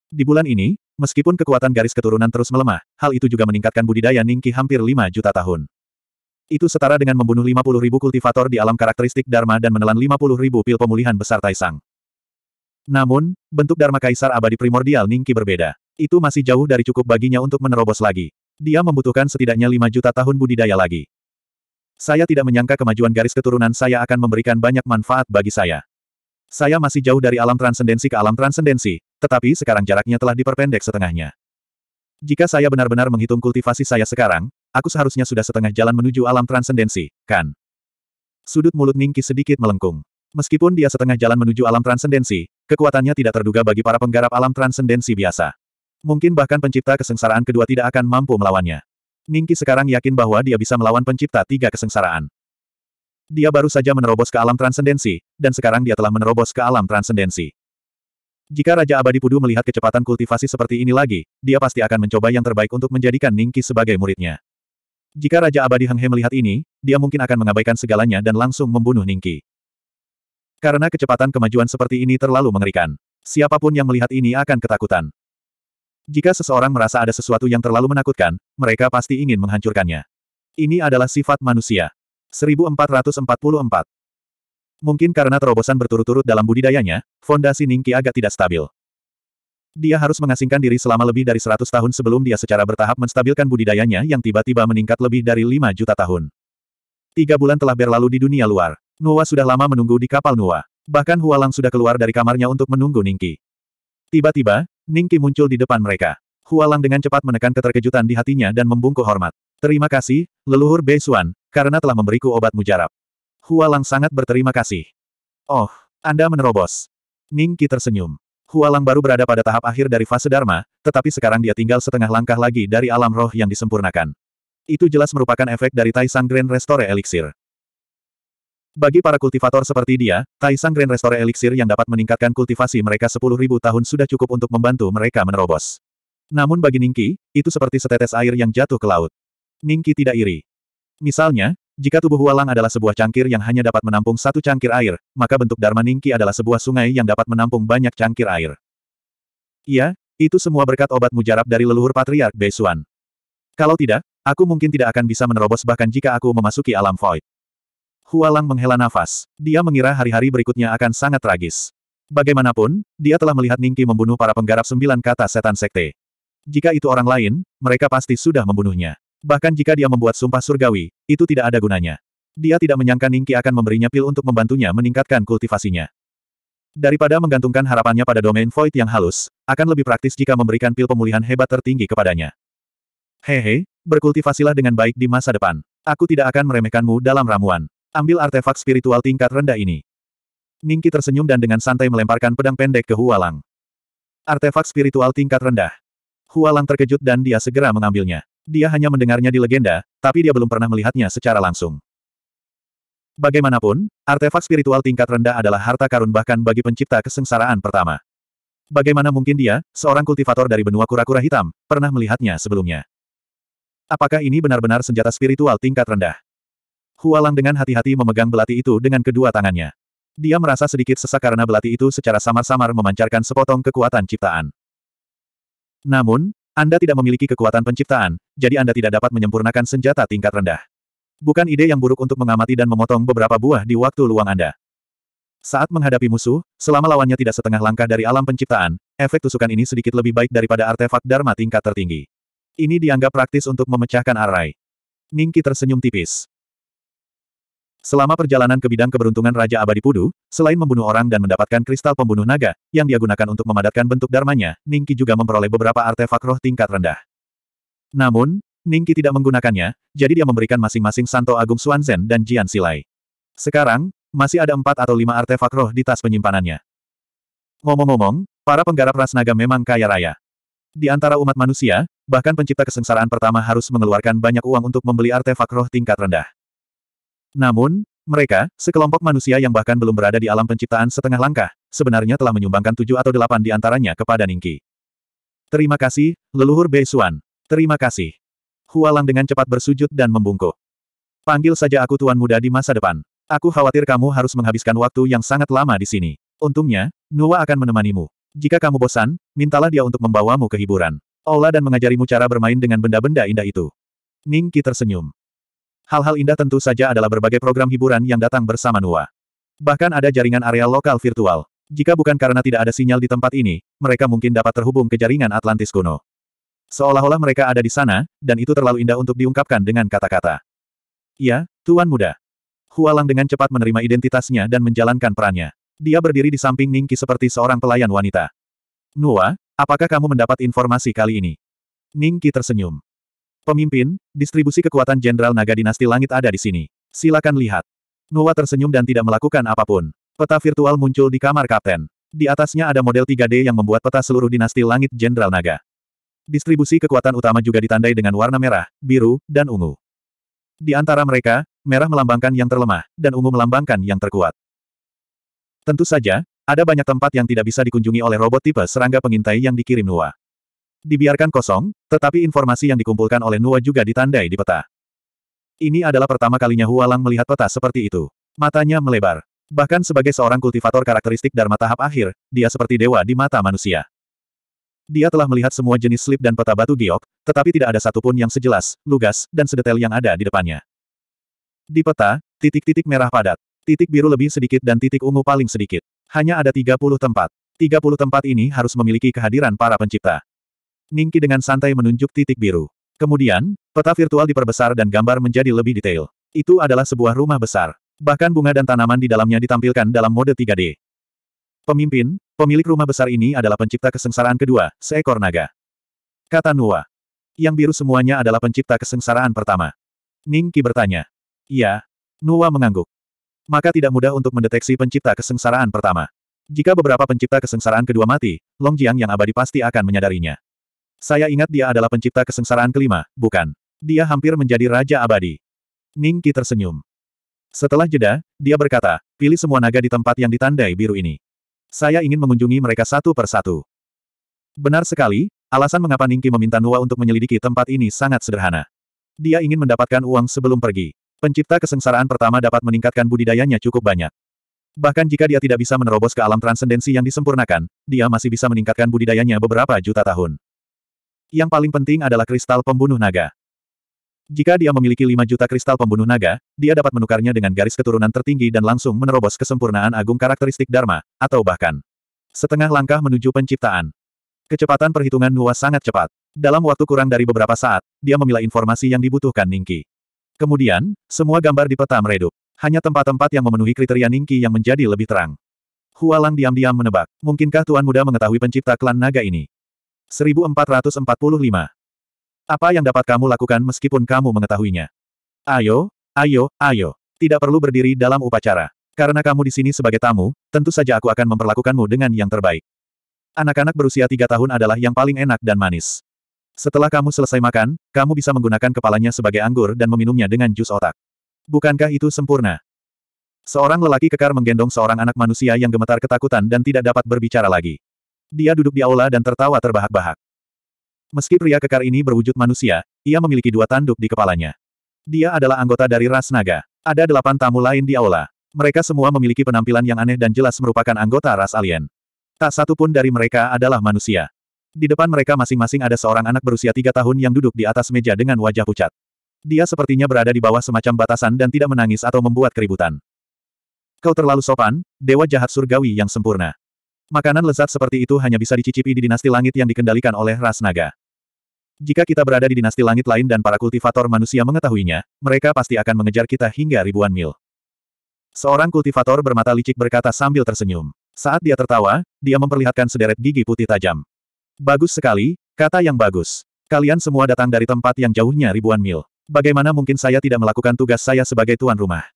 Di bulan ini, meskipun kekuatan garis keturunan terus melemah, hal itu juga meningkatkan budidaya Ningki hampir 5 juta tahun. Itu setara dengan membunuh 50 ribu kultivator di alam karakteristik Dharma dan menelan 50 pil pemulihan besar Taisang. Namun, bentuk Dharma Kaisar abadi primordial Ningki berbeda. Itu masih jauh dari cukup baginya untuk menerobos lagi. Dia membutuhkan setidaknya 5 juta tahun budidaya lagi. Saya tidak menyangka kemajuan garis keturunan saya akan memberikan banyak manfaat bagi saya. Saya masih jauh dari alam transendensi ke alam transendensi, tetapi sekarang jaraknya telah diperpendek setengahnya. Jika saya benar-benar menghitung kultivasi saya sekarang, Aku seharusnya sudah setengah jalan menuju alam transendensi, kan? Sudut mulut Ningki sedikit melengkung. Meskipun dia setengah jalan menuju alam transendensi, kekuatannya tidak terduga bagi para penggarap alam transendensi biasa. Mungkin bahkan pencipta kesengsaraan kedua tidak akan mampu melawannya. Ningki sekarang yakin bahwa dia bisa melawan pencipta tiga kesengsaraan. Dia baru saja menerobos ke alam transendensi, dan sekarang dia telah menerobos ke alam transendensi. Jika Raja Abadi Pudu melihat kecepatan kultivasi seperti ini lagi, dia pasti akan mencoba yang terbaik untuk menjadikan Ningki sebagai muridnya. Jika Raja Abadi Heng He melihat ini, dia mungkin akan mengabaikan segalanya dan langsung membunuh Ningki. Karena kecepatan kemajuan seperti ini terlalu mengerikan. Siapapun yang melihat ini akan ketakutan. Jika seseorang merasa ada sesuatu yang terlalu menakutkan, mereka pasti ingin menghancurkannya. Ini adalah sifat manusia. 1444 Mungkin karena terobosan berturut-turut dalam budidayanya, fondasi Ningki agak tidak stabil. Dia harus mengasingkan diri selama lebih dari 100 tahun sebelum dia secara bertahap menstabilkan budidayanya yang tiba-tiba meningkat lebih dari 5 juta tahun. Tiga bulan telah berlalu di dunia luar. Nuwa sudah lama menunggu di kapal Nuwa. Bahkan Hualang sudah keluar dari kamarnya untuk menunggu Ningki. Tiba-tiba, Ningki muncul di depan mereka. Hualang dengan cepat menekan keterkejutan di hatinya dan membungkuk hormat. Terima kasih, leluhur Beisuan, karena telah memberiku obat mujarab. Hualang sangat berterima kasih. Oh, Anda menerobos. Ningki tersenyum. Hualang baru berada pada tahap akhir dari fase Dharma, tetapi sekarang dia tinggal setengah langkah lagi dari alam roh yang disempurnakan. Itu jelas merupakan efek dari Taisang Grand Restore Elixir. Bagi para kultivator seperti dia, Taisang Grand Restore Elixir yang dapat meningkatkan kultivasi mereka 10.000 tahun sudah cukup untuk membantu mereka menerobos. Namun bagi Ningki, itu seperti setetes air yang jatuh ke laut. Ningki tidak iri. Misalnya, jika tubuh Hualang adalah sebuah cangkir yang hanya dapat menampung satu cangkir air, maka bentuk Dharma Ningki adalah sebuah sungai yang dapat menampung banyak cangkir air. Iya, itu semua berkat obat mujarab dari leluhur patriark Beisuan. Kalau tidak, aku mungkin tidak akan bisa menerobos bahkan jika aku memasuki alam void. Hualang menghela nafas. Dia mengira hari-hari berikutnya akan sangat tragis. Bagaimanapun, dia telah melihat Ningki membunuh para penggarap sembilan kata setan sekte. Jika itu orang lain, mereka pasti sudah membunuhnya. Bahkan jika dia membuat sumpah surgawi, itu tidak ada gunanya. Dia tidak menyangka Ningki akan memberinya pil untuk membantunya meningkatkan kultivasinya. Daripada menggantungkan harapannya pada domain void yang halus, akan lebih praktis jika memberikan pil pemulihan hebat tertinggi kepadanya. Hehe, berkultivasilah dengan baik di masa depan. Aku tidak akan meremehkanmu dalam ramuan. Ambil artefak spiritual tingkat rendah ini. Ningki tersenyum dan dengan santai melemparkan pedang pendek ke Hualang. Artefak spiritual tingkat rendah. Hualang terkejut dan dia segera mengambilnya. Dia hanya mendengarnya di legenda, tapi dia belum pernah melihatnya secara langsung. Bagaimanapun, artefak spiritual tingkat rendah adalah harta karun bahkan bagi pencipta kesengsaraan pertama. Bagaimana mungkin dia, seorang kultivator dari benua kura-kura hitam, pernah melihatnya sebelumnya? Apakah ini benar-benar senjata spiritual tingkat rendah? Hualang dengan hati-hati memegang belati itu dengan kedua tangannya. Dia merasa sedikit sesak karena belati itu secara samar-samar memancarkan sepotong kekuatan ciptaan. Namun, anda tidak memiliki kekuatan penciptaan, jadi Anda tidak dapat menyempurnakan senjata tingkat rendah. Bukan ide yang buruk untuk mengamati dan memotong beberapa buah di waktu luang Anda. Saat menghadapi musuh, selama lawannya tidak setengah langkah dari alam penciptaan, efek tusukan ini sedikit lebih baik daripada artefak Dharma tingkat tertinggi. Ini dianggap praktis untuk memecahkan arai. Ningki tersenyum tipis. Selama perjalanan ke bidang keberuntungan Raja Abadi Pudu, selain membunuh orang dan mendapatkan kristal pembunuh naga, yang dia gunakan untuk memadatkan bentuk dharmanya, Ningki juga memperoleh beberapa artefak roh tingkat rendah. Namun, Ningki tidak menggunakannya, jadi dia memberikan masing-masing Santo Agung Suanzen dan Jian Silai. Sekarang, masih ada empat atau lima artefak roh di tas penyimpanannya. Ngomong-ngomong, para penggarap ras naga memang kaya raya. Di antara umat manusia, bahkan pencipta kesengsaraan pertama harus mengeluarkan banyak uang untuk membeli artefak roh tingkat rendah. Namun, mereka, sekelompok manusia yang bahkan belum berada di alam penciptaan setengah langkah, sebenarnya telah menyumbangkan tujuh atau delapan di antaranya kepada Ningki. Terima kasih, leluhur Beisuan. Terima kasih. Hualang dengan cepat bersujud dan membungkuk. Panggil saja aku tuan muda di masa depan. Aku khawatir kamu harus menghabiskan waktu yang sangat lama di sini. Untungnya, Nuwa akan menemanimu. Jika kamu bosan, mintalah dia untuk membawamu ke hiburan. Olah dan mengajarimu cara bermain dengan benda-benda indah itu. Ningki tersenyum. Hal-hal indah tentu saja adalah berbagai program hiburan yang datang bersama Nua. Bahkan ada jaringan area lokal virtual. Jika bukan karena tidak ada sinyal di tempat ini, mereka mungkin dapat terhubung ke jaringan Atlantis kuno. Seolah-olah mereka ada di sana, dan itu terlalu indah untuk diungkapkan dengan kata-kata. Ya, Tuan Muda. Hualang dengan cepat menerima identitasnya dan menjalankan perannya. Dia berdiri di samping Ningki seperti seorang pelayan wanita. Nua, apakah kamu mendapat informasi kali ini? Ningki tersenyum. Pemimpin, distribusi kekuatan Jenderal Naga Dinasti Langit ada di sini. Silakan lihat. Noah tersenyum dan tidak melakukan apapun. Peta virtual muncul di kamar kapten. Di atasnya ada model 3D yang membuat peta seluruh dinasti langit Jenderal Naga. Distribusi kekuatan utama juga ditandai dengan warna merah, biru, dan ungu. Di antara mereka, merah melambangkan yang terlemah, dan ungu melambangkan yang terkuat. Tentu saja, ada banyak tempat yang tidak bisa dikunjungi oleh robot tipe serangga pengintai yang dikirim Noah dibiarkan kosong, tetapi informasi yang dikumpulkan oleh Nuwa juga ditandai di peta. Ini adalah pertama kalinya Hualang melihat peta seperti itu. Matanya melebar. Bahkan sebagai seorang kultivator karakteristik Dharma tahap akhir, dia seperti dewa di mata manusia. Dia telah melihat semua jenis slip dan peta batu giok, tetapi tidak ada satupun yang sejelas, lugas, dan sedetail yang ada di depannya. Di peta, titik-titik merah padat, titik biru lebih sedikit dan titik ungu paling sedikit. Hanya ada 30 tempat. 30 tempat ini harus memiliki kehadiran para pencipta. Ningki dengan santai menunjuk titik biru. Kemudian, peta virtual diperbesar dan gambar menjadi lebih detail. Itu adalah sebuah rumah besar. Bahkan bunga dan tanaman di dalamnya ditampilkan dalam mode 3D. Pemimpin, pemilik rumah besar ini adalah pencipta kesengsaraan kedua, seekor naga. Kata Nua. Yang biru semuanya adalah pencipta kesengsaraan pertama. Ningki bertanya. Iya. Nua mengangguk. Maka tidak mudah untuk mendeteksi pencipta kesengsaraan pertama. Jika beberapa pencipta kesengsaraan kedua mati, Long Jiang yang abadi pasti akan menyadarinya. Saya ingat dia adalah pencipta kesengsaraan kelima, bukan? Dia hampir menjadi raja abadi. Ning Qi tersenyum. Setelah jeda, dia berkata, pilih semua naga di tempat yang ditandai biru ini. Saya ingin mengunjungi mereka satu per satu. Benar sekali, alasan mengapa Ningki meminta Nua untuk menyelidiki tempat ini sangat sederhana. Dia ingin mendapatkan uang sebelum pergi. Pencipta kesengsaraan pertama dapat meningkatkan budidayanya cukup banyak. Bahkan jika dia tidak bisa menerobos ke alam transendensi yang disempurnakan, dia masih bisa meningkatkan budidayanya beberapa juta tahun. Yang paling penting adalah kristal pembunuh naga. Jika dia memiliki 5 juta kristal pembunuh naga, dia dapat menukarnya dengan garis keturunan tertinggi dan langsung menerobos kesempurnaan agung karakteristik Dharma, atau bahkan setengah langkah menuju penciptaan. Kecepatan perhitungan Nuwa sangat cepat. Dalam waktu kurang dari beberapa saat, dia memilah informasi yang dibutuhkan Ningki. Kemudian, semua gambar di peta meredup. Hanya tempat-tempat yang memenuhi kriteria Ningki yang menjadi lebih terang. Hualang diam-diam menebak, mungkinkah Tuan Muda mengetahui pencipta klan naga ini? 1445. Apa yang dapat kamu lakukan meskipun kamu mengetahuinya? Ayo, ayo, ayo. Tidak perlu berdiri dalam upacara. Karena kamu di sini sebagai tamu, tentu saja aku akan memperlakukanmu dengan yang terbaik. Anak-anak berusia tiga tahun adalah yang paling enak dan manis. Setelah kamu selesai makan, kamu bisa menggunakan kepalanya sebagai anggur dan meminumnya dengan jus otak. Bukankah itu sempurna? Seorang lelaki kekar menggendong seorang anak manusia yang gemetar ketakutan dan tidak dapat berbicara lagi. Dia duduk di aula dan tertawa terbahak-bahak. Meski pria kekar ini berwujud manusia, ia memiliki dua tanduk di kepalanya. Dia adalah anggota dari ras naga. Ada delapan tamu lain di aula. Mereka semua memiliki penampilan yang aneh dan jelas merupakan anggota ras alien. Tak satu pun dari mereka adalah manusia. Di depan mereka masing-masing ada seorang anak berusia tiga tahun yang duduk di atas meja dengan wajah pucat. Dia sepertinya berada di bawah semacam batasan dan tidak menangis atau membuat keributan. Kau terlalu sopan, dewa jahat surgawi yang sempurna. Makanan lezat seperti itu hanya bisa dicicipi di dinasti langit yang dikendalikan oleh ras naga. Jika kita berada di dinasti langit lain dan para kultivator manusia mengetahuinya, mereka pasti akan mengejar kita hingga ribuan mil. Seorang kultivator bermata licik berkata sambil tersenyum. Saat dia tertawa, dia memperlihatkan sederet gigi putih tajam. Bagus sekali, kata yang bagus. Kalian semua datang dari tempat yang jauhnya ribuan mil. Bagaimana mungkin saya tidak melakukan tugas saya sebagai tuan rumah?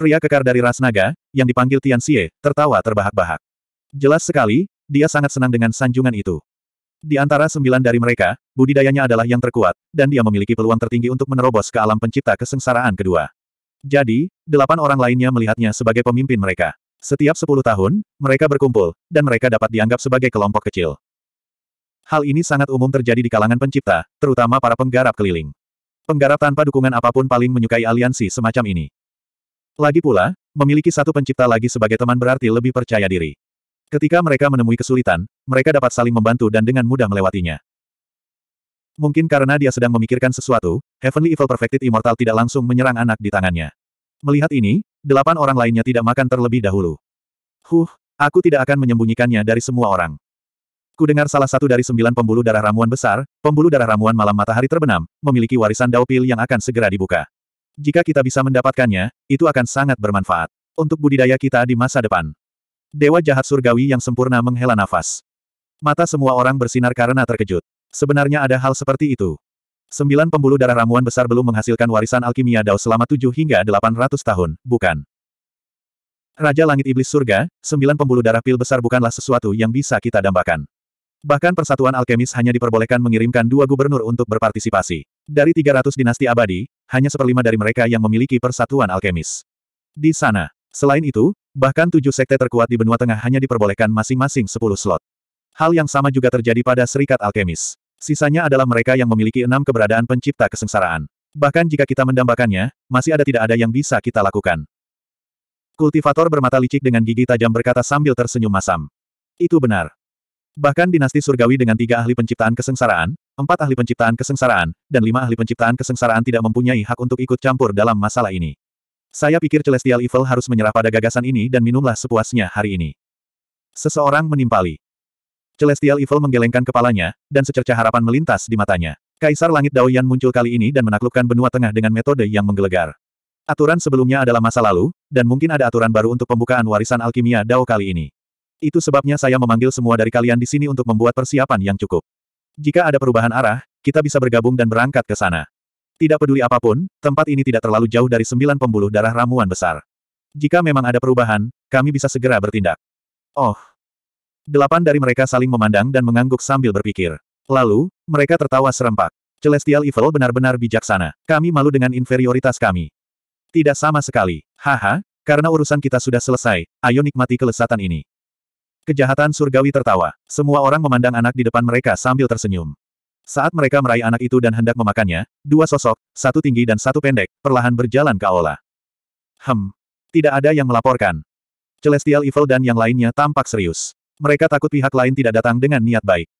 Pria kekar dari ras naga, yang dipanggil Tian Xie, tertawa terbahak-bahak. Jelas sekali, dia sangat senang dengan sanjungan itu. Di antara sembilan dari mereka, budidayanya adalah yang terkuat, dan dia memiliki peluang tertinggi untuk menerobos ke alam pencipta kesengsaraan kedua. Jadi, delapan orang lainnya melihatnya sebagai pemimpin mereka. Setiap sepuluh tahun, mereka berkumpul, dan mereka dapat dianggap sebagai kelompok kecil. Hal ini sangat umum terjadi di kalangan pencipta, terutama para penggarap keliling. Penggarap tanpa dukungan apapun paling menyukai aliansi semacam ini. Lagi pula, memiliki satu pencipta lagi sebagai teman berarti lebih percaya diri. Ketika mereka menemui kesulitan, mereka dapat saling membantu dan dengan mudah melewatinya. Mungkin karena dia sedang memikirkan sesuatu, Heavenly Evil Perfected Immortal tidak langsung menyerang anak di tangannya. Melihat ini, delapan orang lainnya tidak makan terlebih dahulu. Huh, aku tidak akan menyembunyikannya dari semua orang. Ku dengar salah satu dari sembilan pembuluh darah ramuan besar, pembuluh darah ramuan malam matahari terbenam, memiliki warisan daupil yang akan segera dibuka. Jika kita bisa mendapatkannya, itu akan sangat bermanfaat. Untuk budidaya kita di masa depan. Dewa jahat surgawi yang sempurna menghela nafas. Mata semua orang bersinar karena terkejut. Sebenarnya ada hal seperti itu. Sembilan pembuluh darah ramuan besar belum menghasilkan warisan alkimia Dao selama tujuh hingga delapan ratus tahun, bukan? Raja Langit Iblis Surga, sembilan pembuluh darah pil besar bukanlah sesuatu yang bisa kita dambakan. Bahkan persatuan alkemis hanya diperbolehkan mengirimkan dua gubernur untuk berpartisipasi. Dari 300 dinasti abadi, hanya seperlima dari mereka yang memiliki persatuan alkemis. Di sana, selain itu, Bahkan tujuh sekte terkuat di benua tengah hanya diperbolehkan masing-masing sepuluh slot. Hal yang sama juga terjadi pada Serikat Alkemis. Sisanya adalah mereka yang memiliki enam keberadaan pencipta kesengsaraan. Bahkan jika kita mendambakannya, masih ada tidak ada yang bisa kita lakukan. Kultivator bermata licik dengan gigi tajam berkata sambil tersenyum masam. Itu benar. Bahkan dinasti surgawi dengan tiga ahli penciptaan kesengsaraan, empat ahli penciptaan kesengsaraan, dan lima ahli penciptaan kesengsaraan tidak mempunyai hak untuk ikut campur dalam masalah ini. Saya pikir Celestial Evil harus menyerah pada gagasan ini dan minumlah sepuasnya hari ini. Seseorang menimpali. Celestial Evil menggelengkan kepalanya, dan secerca harapan melintas di matanya. Kaisar Langit Daoyan muncul kali ini dan menaklukkan benua tengah dengan metode yang menggelegar. Aturan sebelumnya adalah masa lalu, dan mungkin ada aturan baru untuk pembukaan warisan alkimia Dao kali ini. Itu sebabnya saya memanggil semua dari kalian di sini untuk membuat persiapan yang cukup. Jika ada perubahan arah, kita bisa bergabung dan berangkat ke sana. Tidak peduli apapun, tempat ini tidak terlalu jauh dari sembilan pembuluh darah ramuan besar. Jika memang ada perubahan, kami bisa segera bertindak. Oh. Delapan dari mereka saling memandang dan mengangguk sambil berpikir. Lalu, mereka tertawa serempak. Celestial Evil benar-benar bijaksana. Kami malu dengan inferioritas kami. Tidak sama sekali. Haha, karena urusan kita sudah selesai, ayo nikmati kelesatan ini. Kejahatan surgawi tertawa. Semua orang memandang anak di depan mereka sambil tersenyum. Saat mereka meraih anak itu dan hendak memakannya, dua sosok, satu tinggi dan satu pendek, perlahan berjalan ke aula. Hem. Tidak ada yang melaporkan. Celestial Evil dan yang lainnya tampak serius. Mereka takut pihak lain tidak datang dengan niat baik.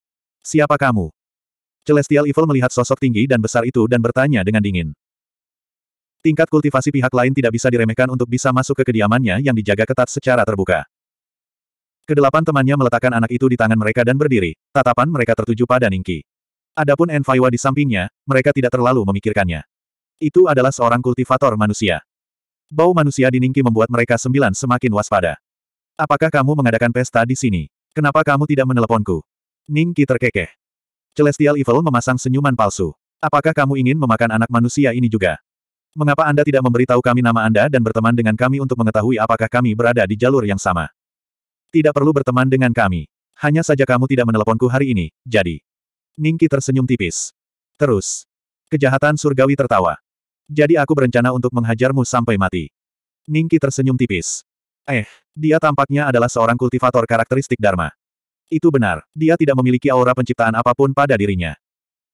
Siapa kamu? Celestial Evil melihat sosok tinggi dan besar itu dan bertanya dengan dingin. Tingkat kultivasi pihak lain tidak bisa diremehkan untuk bisa masuk ke kediamannya yang dijaga ketat secara terbuka. Kedelapan temannya meletakkan anak itu di tangan mereka dan berdiri, tatapan mereka tertuju pada Ningki. Adapun Enfaiwa di sampingnya, mereka tidak terlalu memikirkannya. Itu adalah seorang kultivator manusia. Bau manusia di Ningki membuat mereka sembilan semakin waspada. Apakah kamu mengadakan pesta di sini? Kenapa kamu tidak meneleponku? Ningki terkekeh. Celestial Evil memasang senyuman palsu. Apakah kamu ingin memakan anak manusia ini juga? Mengapa Anda tidak memberitahu kami nama Anda dan berteman dengan kami untuk mengetahui apakah kami berada di jalur yang sama? Tidak perlu berteman dengan kami. Hanya saja kamu tidak meneleponku hari ini, jadi. Ningki tersenyum tipis. Terus. Kejahatan surgawi tertawa. Jadi aku berencana untuk menghajarmu sampai mati. Ningki tersenyum tipis. Eh, dia tampaknya adalah seorang kultivator karakteristik Dharma. Itu benar, dia tidak memiliki aura penciptaan apapun pada dirinya.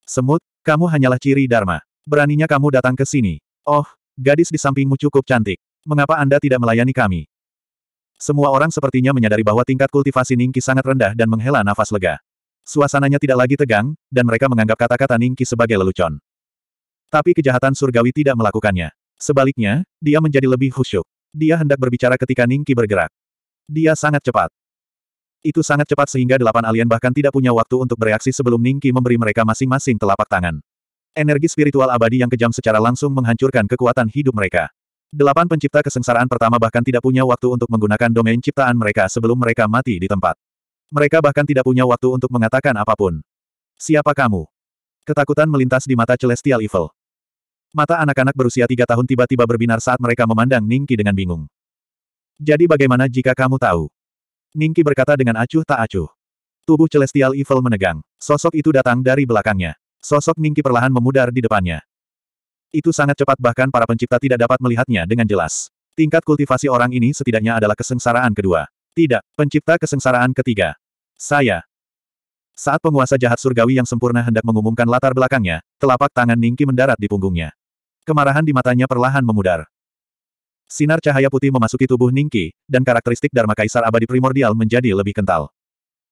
Semut, kamu hanyalah ciri Dharma. Beraninya kamu datang ke sini. Oh, gadis di sampingmu cukup cantik. Mengapa Anda tidak melayani kami? Semua orang sepertinya menyadari bahwa tingkat kultivasi Ningki sangat rendah dan menghela nafas lega. Suasananya tidak lagi tegang, dan mereka menganggap kata-kata Ningki sebagai lelucon. Tapi kejahatan surgawi tidak melakukannya. Sebaliknya, dia menjadi lebih khusyuk. Dia hendak berbicara ketika Ningki bergerak. Dia sangat cepat. Itu sangat cepat sehingga delapan alien bahkan tidak punya waktu untuk bereaksi sebelum Ningki memberi mereka masing-masing telapak tangan. Energi spiritual abadi yang kejam secara langsung menghancurkan kekuatan hidup mereka. Delapan pencipta kesengsaraan pertama bahkan tidak punya waktu untuk menggunakan domain ciptaan mereka sebelum mereka mati di tempat. Mereka bahkan tidak punya waktu untuk mengatakan apapun. Siapa kamu? Ketakutan melintas di mata Celestial Evil. Mata anak-anak berusia tiga tahun tiba-tiba berbinar saat mereka memandang Ningki dengan bingung. Jadi bagaimana jika kamu tahu? Ningki berkata dengan acuh tak acuh. Tubuh Celestial Evil menegang. Sosok itu datang dari belakangnya. Sosok Ningki perlahan memudar di depannya. Itu sangat cepat bahkan para pencipta tidak dapat melihatnya dengan jelas. Tingkat kultivasi orang ini setidaknya adalah kesengsaraan kedua. Tidak, pencipta kesengsaraan ketiga. Saya. Saat penguasa jahat surgawi yang sempurna hendak mengumumkan latar belakangnya, telapak tangan Ningki mendarat di punggungnya. Kemarahan di matanya perlahan memudar. Sinar cahaya putih memasuki tubuh Ningki, dan karakteristik Dharma Kaisar abadi primordial menjadi lebih kental.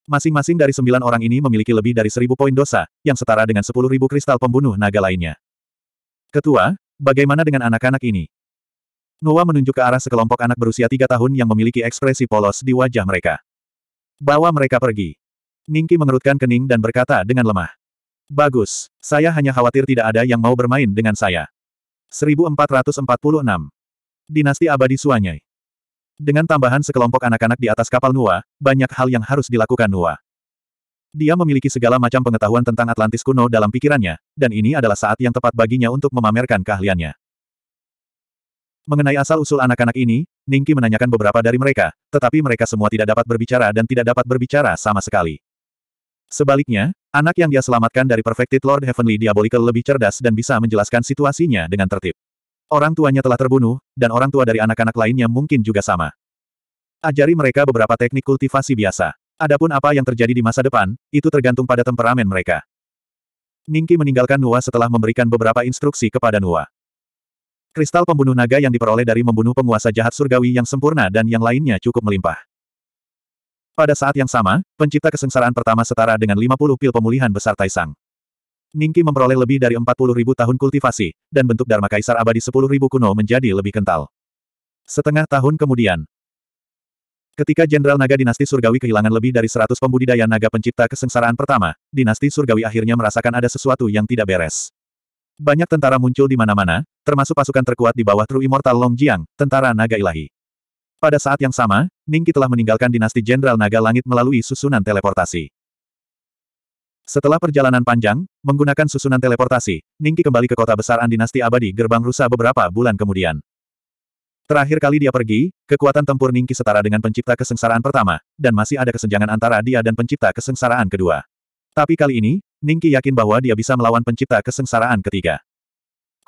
Masing-masing dari sembilan orang ini memiliki lebih dari seribu poin dosa, yang setara dengan sepuluh ribu kristal pembunuh naga lainnya. Ketua, bagaimana dengan anak-anak ini? Noah menunjuk ke arah sekelompok anak berusia tiga tahun yang memiliki ekspresi polos di wajah mereka. Bawa mereka pergi. Ningki mengerutkan kening dan berkata dengan lemah. Bagus, saya hanya khawatir tidak ada yang mau bermain dengan saya. 1446. Dinasti Abadi Suanyai. Dengan tambahan sekelompok anak-anak di atas kapal Nua, banyak hal yang harus dilakukan Nua. Dia memiliki segala macam pengetahuan tentang Atlantis kuno dalam pikirannya, dan ini adalah saat yang tepat baginya untuk memamerkan keahliannya. Mengenai asal-usul anak-anak ini, Ningki menanyakan beberapa dari mereka, tetapi mereka semua tidak dapat berbicara dan tidak dapat berbicara sama sekali. Sebaliknya, anak yang dia selamatkan dari Perfected Lord Heavenly Diabolical lebih cerdas dan bisa menjelaskan situasinya dengan tertib. Orang tuanya telah terbunuh, dan orang tua dari anak-anak lainnya mungkin juga sama. Ajari mereka beberapa teknik kultivasi biasa. Adapun apa yang terjadi di masa depan, itu tergantung pada temperamen mereka. Ningki meninggalkan Nua setelah memberikan beberapa instruksi kepada Nua. Kristal pembunuh naga yang diperoleh dari membunuh penguasa jahat surgawi yang sempurna dan yang lainnya cukup melimpah. Pada saat yang sama, pencipta kesengsaraan pertama setara dengan 50 pil pemulihan besar Taisang. Ningki memperoleh lebih dari 40 ribu tahun kultivasi, dan bentuk Dharma Kaisar abadi 10 ribu kuno menjadi lebih kental. Setengah tahun kemudian, ketika Jenderal Naga Dinasti Surgawi kehilangan lebih dari 100 pembudidaya naga pencipta kesengsaraan pertama, Dinasti Surgawi akhirnya merasakan ada sesuatu yang tidak beres. Banyak tentara muncul di mana-mana, termasuk pasukan terkuat di bawah True Immortal Long Jiang, tentara naga ilahi. Pada saat yang sama, Ningki telah meninggalkan dinasti Jenderal Naga Langit melalui susunan teleportasi. Setelah perjalanan panjang, menggunakan susunan teleportasi, Ningki kembali ke kota besar Andinasti Dinasti Abadi Gerbang Rusa beberapa bulan kemudian. Terakhir kali dia pergi, kekuatan tempur Ningki setara dengan pencipta kesengsaraan pertama, dan masih ada kesenjangan antara dia dan pencipta kesengsaraan kedua. Tapi kali ini, Ningki yakin bahwa dia bisa melawan pencipta kesengsaraan ketiga.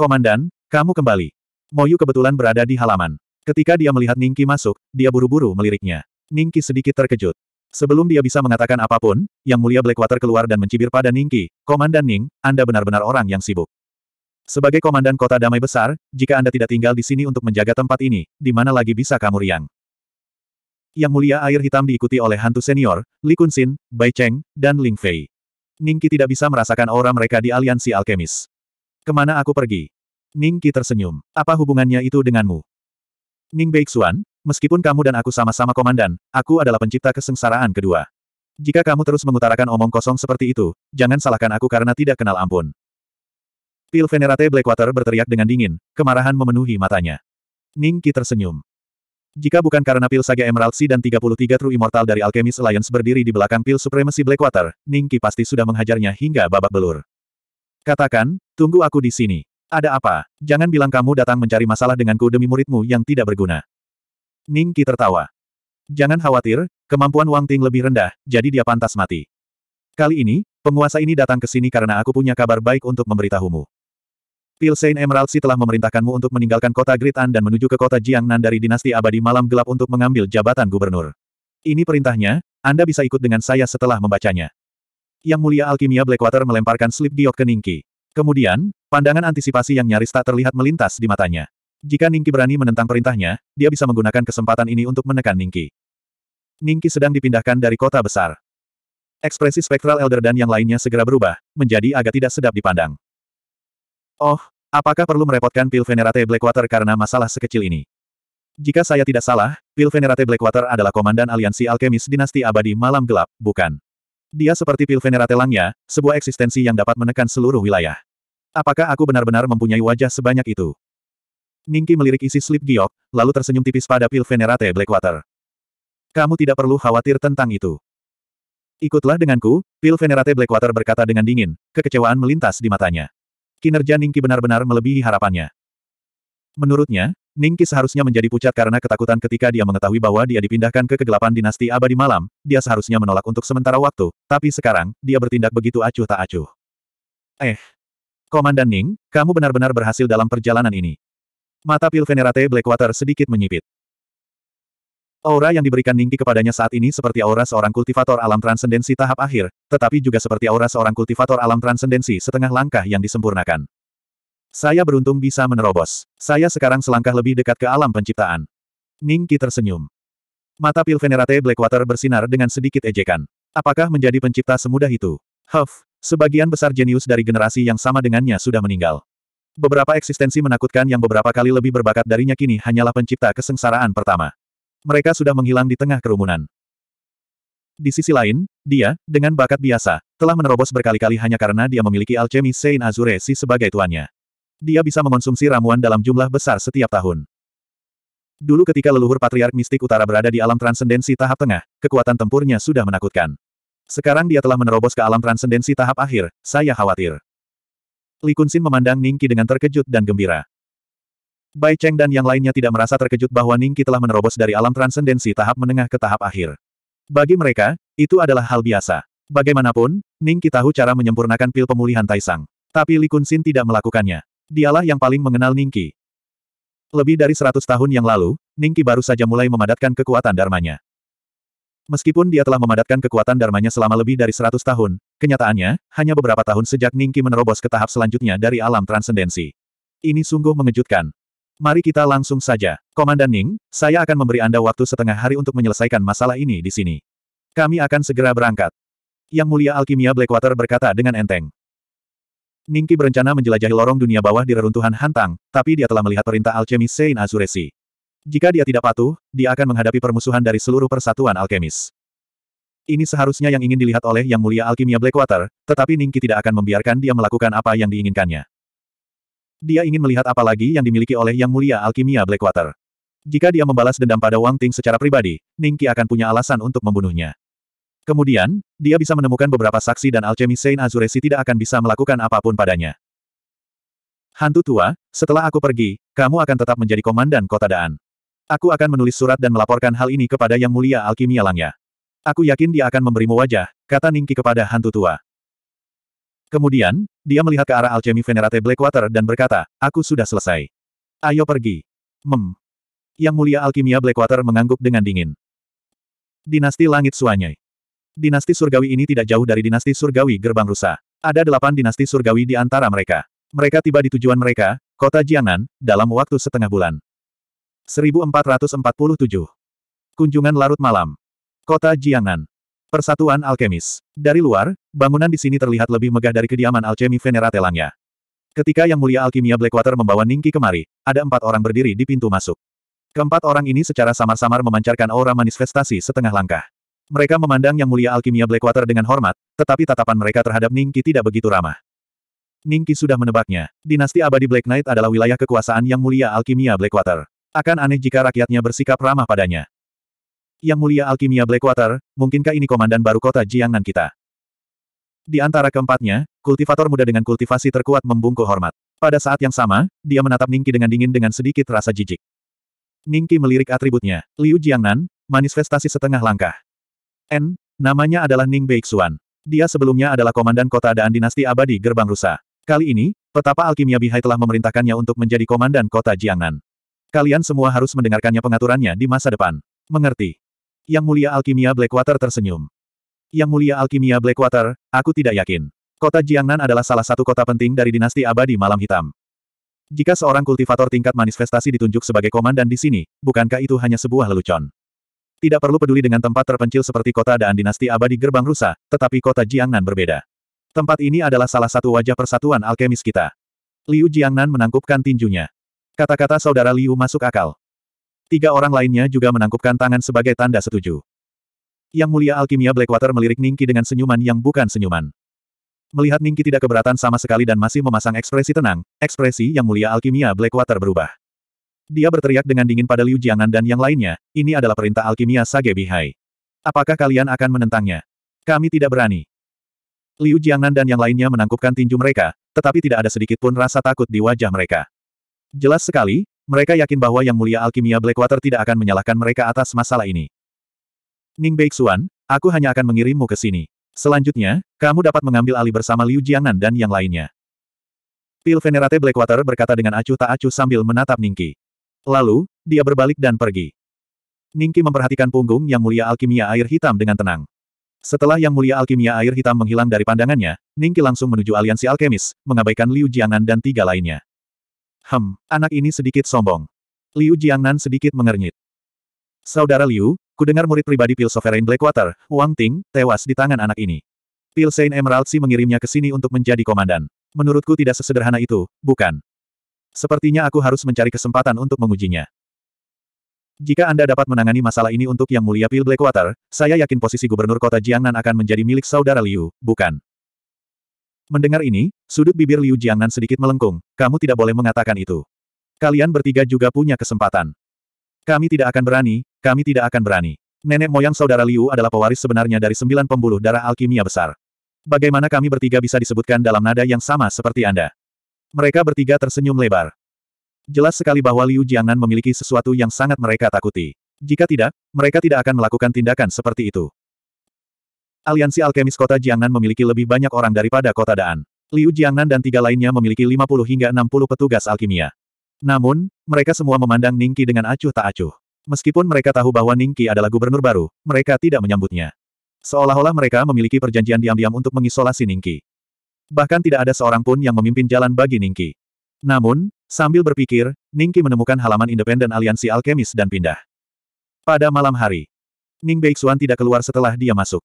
Komandan, kamu kembali. Moyu kebetulan berada di halaman. Ketika dia melihat Ningki masuk, dia buru-buru meliriknya. Ningki sedikit terkejut. Sebelum dia bisa mengatakan apapun, Yang Mulia Blackwater keluar dan mencibir pada Ningki, Komandan Ning, Anda benar-benar orang yang sibuk. Sebagai komandan kota damai besar, jika Anda tidak tinggal di sini untuk menjaga tempat ini, di mana lagi bisa kamu riang? Yang Mulia Air Hitam diikuti oleh hantu senior, Li Sin, Bai Cheng, dan Ling Fei. Ningki tidak bisa merasakan aura mereka di aliansi alkemis. Kemana aku pergi? Ning Qi tersenyum. Apa hubungannya itu denganmu? Ning Beixuan, meskipun kamu dan aku sama-sama komandan, aku adalah pencipta kesengsaraan kedua. Jika kamu terus mengutarakan omong kosong seperti itu, jangan salahkan aku karena tidak kenal ampun. Pil Venerate Blackwater berteriak dengan dingin, kemarahan memenuhi matanya. Ning Qi tersenyum. Jika bukan karena pil Saga Emerald Sea dan 33 True Immortal dari Alchemist Alliance berdiri di belakang pil Supremacy Blackwater, Ning Qi pasti sudah menghajarnya hingga babak belur. Katakan, tunggu aku di sini. Ada apa? Jangan bilang kamu datang mencari masalah denganku demi muridmu yang tidak berguna. Ning Qi tertawa. Jangan khawatir, kemampuan Wang Ting lebih rendah, jadi dia pantas mati. Kali ini, penguasa ini datang ke sini karena aku punya kabar baik untuk memberitahumu. Saint Emerald Sea telah memerintahkanmu untuk meninggalkan kota Great An dan menuju ke kota Jiangnan dari dinasti abadi malam gelap untuk mengambil jabatan gubernur. Ini perintahnya, Anda bisa ikut dengan saya setelah membacanya. Yang Mulia Alkimia Blackwater melemparkan slip diok ke Ningki. Kemudian, Pandangan antisipasi yang nyaris tak terlihat melintas di matanya. Jika Ningki berani menentang perintahnya, dia bisa menggunakan kesempatan ini untuk menekan Ningki. Ningki sedang dipindahkan dari kota besar. Ekspresi spektral Elder dan yang lainnya segera berubah, menjadi agak tidak sedap dipandang. Oh, apakah perlu merepotkan Pil Venerate Blackwater karena masalah sekecil ini? Jika saya tidak salah, Pil Venerate Blackwater adalah komandan aliansi alkemis dinasti abadi malam gelap, bukan? Dia seperti Pil Venerate Langya, sebuah eksistensi yang dapat menekan seluruh wilayah. Apakah aku benar-benar mempunyai wajah sebanyak itu? Ningki melirik isi slip giok, lalu tersenyum tipis pada pil Venerate Blackwater. Kamu tidak perlu khawatir tentang itu. Ikutlah denganku, pil Venerate Blackwater berkata dengan dingin, kekecewaan melintas di matanya. Kinerja Ningki benar-benar melebihi harapannya. Menurutnya, Ningki seharusnya menjadi pucat karena ketakutan ketika dia mengetahui bahwa dia dipindahkan ke kegelapan dinasti abadi malam, dia seharusnya menolak untuk sementara waktu, tapi sekarang, dia bertindak begitu acuh tak acuh. Eh, Komandan Ning, kamu benar-benar berhasil dalam perjalanan ini. Mata pil Venerate Blackwater sedikit menyipit. Aura yang diberikan Ningki kepadanya saat ini seperti aura seorang kultivator alam transendensi tahap akhir, tetapi juga seperti aura seorang kultivator alam transendensi setengah langkah yang disempurnakan. Saya beruntung bisa menerobos. Saya sekarang selangkah lebih dekat ke alam penciptaan. Ningki tersenyum. Mata pil Venerate Blackwater bersinar dengan sedikit ejekan. Apakah menjadi pencipta semudah itu? Huff, Sebagian besar jenius dari generasi yang sama dengannya sudah meninggal. Beberapa eksistensi menakutkan yang beberapa kali lebih berbakat darinya kini hanyalah pencipta kesengsaraan pertama. Mereka sudah menghilang di tengah kerumunan. Di sisi lain, dia, dengan bakat biasa, telah menerobos berkali-kali hanya karena dia memiliki alchemy Saint Azure si sebagai tuannya. Dia bisa mengonsumsi ramuan dalam jumlah besar setiap tahun. Dulu ketika leluhur patriark mistik utara berada di alam transendensi tahap tengah, kekuatan tempurnya sudah menakutkan. Sekarang dia telah menerobos ke alam transendensi tahap akhir, saya khawatir. Li Kunxin memandang Ningki dengan terkejut dan gembira. Bai Cheng dan yang lainnya tidak merasa terkejut bahwa Ningki telah menerobos dari alam transendensi tahap menengah ke tahap akhir. Bagi mereka, itu adalah hal biasa. Bagaimanapun, Ningki tahu cara menyempurnakan pil pemulihan Taisang. Tapi Li Kunxin tidak melakukannya. Dialah yang paling mengenal Ningki. Lebih dari seratus tahun yang lalu, Ningki baru saja mulai memadatkan kekuatan dharmanya. Meskipun dia telah memadatkan kekuatan dharmanya selama lebih dari seratus tahun, kenyataannya, hanya beberapa tahun sejak Ningki menerobos ke tahap selanjutnya dari alam transendensi. Ini sungguh mengejutkan. Mari kita langsung saja. Komandan Ning, saya akan memberi Anda waktu setengah hari untuk menyelesaikan masalah ini di sini. Kami akan segera berangkat. Yang Mulia Alkimia Blackwater berkata dengan enteng. Ningki berencana menjelajahi lorong dunia bawah di reruntuhan Hantang, tapi dia telah melihat perintah Alchemy Sein Azuresi. Jika dia tidak patuh, dia akan menghadapi permusuhan dari seluruh persatuan alkemis. Ini seharusnya yang ingin dilihat oleh Yang Mulia Alkimia Blackwater, tetapi Ningki tidak akan membiarkan dia melakukan apa yang diinginkannya. Dia ingin melihat apa lagi yang dimiliki oleh Yang Mulia Alkimia Blackwater. Jika dia membalas dendam pada Wang Ting secara pribadi, Ningki akan punya alasan untuk membunuhnya. Kemudian, dia bisa menemukan beberapa saksi dan Alchemy Saint Azuresi tidak akan bisa melakukan apapun padanya. Hantu tua, setelah aku pergi, kamu akan tetap menjadi komandan kota Daan. Aku akan menulis surat dan melaporkan hal ini kepada Yang Mulia Alkimia Langya. Aku yakin dia akan memberimu wajah, kata Ningki kepada hantu tua. Kemudian, dia melihat ke arah Alchemy Venerate Blackwater dan berkata, aku sudah selesai. Ayo pergi. Mem. Yang Mulia Alkimia Blackwater mengangguk dengan dingin. Dinasti Langit Suanyai. Dinasti Surgawi ini tidak jauh dari dinasti Surgawi Gerbang Rusa. Ada delapan dinasti Surgawi di antara mereka. Mereka tiba di tujuan mereka, kota Jiangnan, dalam waktu setengah bulan. 1447. Kunjungan larut malam. Kota Jiangan. Persatuan Alkemis. Dari luar, bangunan di sini terlihat lebih megah dari kediaman alkemi Venerate Langya. Ketika Yang Mulia Alkimia Blackwater membawa Ningki kemari, ada empat orang berdiri di pintu masuk. Keempat orang ini secara samar-samar memancarkan aura manifestasi setengah langkah. Mereka memandang Yang Mulia Alkimia Blackwater dengan hormat, tetapi tatapan mereka terhadap Ningki tidak begitu ramah. Ningki sudah menebaknya. Dinasti abadi Black Knight adalah wilayah kekuasaan Yang Mulia Alkimia Blackwater. Akan aneh jika rakyatnya bersikap ramah padanya. Yang mulia alkimia Blackwater, mungkinkah ini komandan baru kota Jiangnan kita? Di antara keempatnya, kultivator muda dengan kultivasi terkuat membungkuk hormat. Pada saat yang sama, dia menatap Ningki dengan dingin dengan sedikit rasa jijik. Ningki melirik atributnya. Liu Jiangnan, manifestasi setengah langkah. N, namanya adalah Ning Beixuan. Dia sebelumnya adalah komandan kota Daan Dinasti Abadi Gerbang Rusa. Kali ini, petapa alkimia Bihai telah memerintahkannya untuk menjadi komandan kota Jiangnan. Kalian semua harus mendengarkannya pengaturannya di masa depan. Mengerti? Yang Mulia Alkimia Blackwater tersenyum. Yang Mulia Alkimia Blackwater, aku tidak yakin. Kota Jiangnan adalah salah satu kota penting dari dinasti abadi malam hitam. Jika seorang kultivator tingkat manifestasi ditunjuk sebagai komandan di sini, bukankah itu hanya sebuah lelucon? Tidak perlu peduli dengan tempat terpencil seperti kota daan dinasti abadi gerbang rusa, tetapi kota Jiangnan berbeda. Tempat ini adalah salah satu wajah persatuan alkemis kita. Liu Jiangnan menangkupkan tinjunya. Kata-kata saudara Liu masuk akal. Tiga orang lainnya juga menangkupkan tangan sebagai tanda setuju. Yang mulia alkimia Blackwater melirik Ningki dengan senyuman yang bukan senyuman. Melihat Ningki tidak keberatan sama sekali dan masih memasang ekspresi tenang, ekspresi yang mulia alkimia Blackwater berubah. Dia berteriak dengan dingin pada Liu Jiangan dan yang lainnya, ini adalah perintah alkimia Sage Bihai. Apakah kalian akan menentangnya? Kami tidak berani. Liu Jiangnan dan yang lainnya menangkupkan tinju mereka, tetapi tidak ada sedikit pun rasa takut di wajah mereka. Jelas sekali, mereka yakin bahwa Yang Mulia Alkimia Blackwater tidak akan menyalahkan mereka atas masalah ini. Ning Beixuan, aku hanya akan mengirimmu ke sini. Selanjutnya, kamu dapat mengambil alih bersama Liu Jiangnan dan yang lainnya. Pil Venerate Blackwater berkata dengan acuh tak acuh sambil menatap Ningki. Lalu, dia berbalik dan pergi. Ningki memperhatikan punggung Yang Mulia Alkimia Air Hitam dengan tenang. Setelah Yang Mulia Alkimia Air Hitam menghilang dari pandangannya, Ningki langsung menuju aliansi alkemis, mengabaikan Liu Jiangnan dan tiga lainnya. Hem, anak ini sedikit sombong. Liu Jiangnan sedikit mengernyit. Saudara Liu, ku dengar murid pribadi Pil Sovereign Blackwater, Wang Ting, tewas di tangan anak ini. Pil Saint Emerald si mengirimnya ke sini untuk menjadi komandan. Menurutku tidak sesederhana itu, bukan? Sepertinya aku harus mencari kesempatan untuk mengujinya. Jika Anda dapat menangani masalah ini untuk Yang Mulia Pil Blackwater, saya yakin posisi gubernur kota Jiangnan akan menjadi milik saudara Liu, bukan? Mendengar ini, sudut bibir Liu Jiangnan sedikit melengkung, kamu tidak boleh mengatakan itu. Kalian bertiga juga punya kesempatan. Kami tidak akan berani, kami tidak akan berani. Nenek moyang saudara Liu adalah pewaris sebenarnya dari sembilan pembuluh darah alkimia besar. Bagaimana kami bertiga bisa disebutkan dalam nada yang sama seperti Anda? Mereka bertiga tersenyum lebar. Jelas sekali bahwa Liu Jiangnan memiliki sesuatu yang sangat mereka takuti. Jika tidak, mereka tidak akan melakukan tindakan seperti itu. Aliansi Alkemis Kota Jiangnan memiliki lebih banyak orang daripada Kota Daan. Liu Jiangnan dan tiga lainnya memiliki 50 hingga 60 petugas alkimia. Namun, mereka semua memandang Ningki dengan acuh tak acuh. Meskipun mereka tahu bahwa Ningki adalah gubernur baru, mereka tidak menyambutnya. Seolah-olah mereka memiliki perjanjian diam-diam untuk mengisolasi Ningki. Bahkan tidak ada seorang pun yang memimpin jalan bagi Ningki. Namun, sambil berpikir, Ningki menemukan halaman independen aliansi alkemis dan pindah. Pada malam hari, Ning Beixuan tidak keluar setelah dia masuk.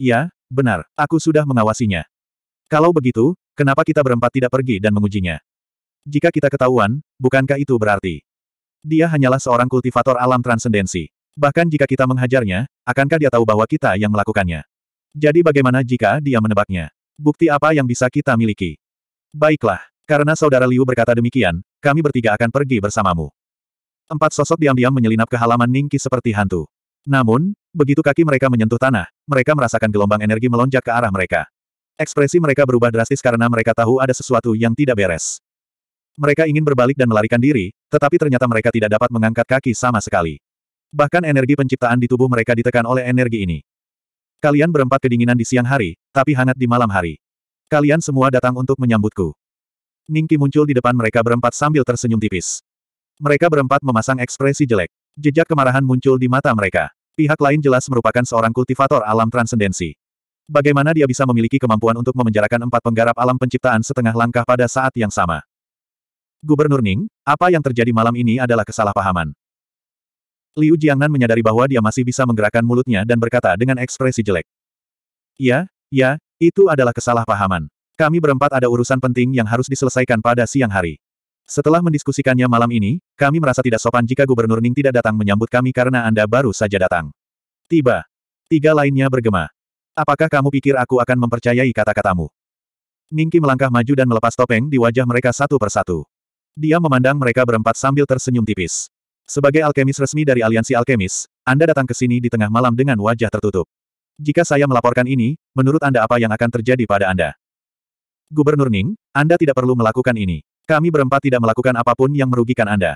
Ya, benar, aku sudah mengawasinya. Kalau begitu, kenapa kita berempat tidak pergi dan mengujinya? Jika kita ketahuan, bukankah itu berarti? Dia hanyalah seorang kultivator alam transendensi. Bahkan jika kita menghajarnya, akankah dia tahu bahwa kita yang melakukannya? Jadi bagaimana jika dia menebaknya? Bukti apa yang bisa kita miliki? Baiklah, karena saudara Liu berkata demikian, kami bertiga akan pergi bersamamu. Empat sosok diam-diam menyelinap ke halaman Ningki seperti hantu. Namun, Begitu kaki mereka menyentuh tanah, mereka merasakan gelombang energi melonjak ke arah mereka. Ekspresi mereka berubah drastis karena mereka tahu ada sesuatu yang tidak beres. Mereka ingin berbalik dan melarikan diri, tetapi ternyata mereka tidak dapat mengangkat kaki sama sekali. Bahkan energi penciptaan di tubuh mereka ditekan oleh energi ini. Kalian berempat kedinginan di siang hari, tapi hangat di malam hari. Kalian semua datang untuk menyambutku. Ningki muncul di depan mereka berempat sambil tersenyum tipis. Mereka berempat memasang ekspresi jelek. Jejak kemarahan muncul di mata mereka. Pihak lain jelas merupakan seorang kultivator alam transendensi. Bagaimana dia bisa memiliki kemampuan untuk memenjarakan empat penggarap alam penciptaan setengah langkah pada saat yang sama? Gubernur Ning, apa yang terjadi malam ini adalah kesalahpahaman. Liu Jiangnan menyadari bahwa dia masih bisa menggerakkan mulutnya dan berkata dengan ekspresi jelek. Ya, ya, itu adalah kesalahpahaman. Kami berempat ada urusan penting yang harus diselesaikan pada siang hari. Setelah mendiskusikannya malam ini, kami merasa tidak sopan jika Gubernur Ning tidak datang menyambut kami karena Anda baru saja datang. Tiba. Tiga lainnya bergema. Apakah kamu pikir aku akan mempercayai kata-katamu? Ningki melangkah maju dan melepas topeng di wajah mereka satu persatu. Dia memandang mereka berempat sambil tersenyum tipis. Sebagai alkemis resmi dari Aliansi Alkemis, Anda datang ke sini di tengah malam dengan wajah tertutup. Jika saya melaporkan ini, menurut Anda apa yang akan terjadi pada Anda? Gubernur Ning, Anda tidak perlu melakukan ini. Kami berempat tidak melakukan apapun yang merugikan Anda.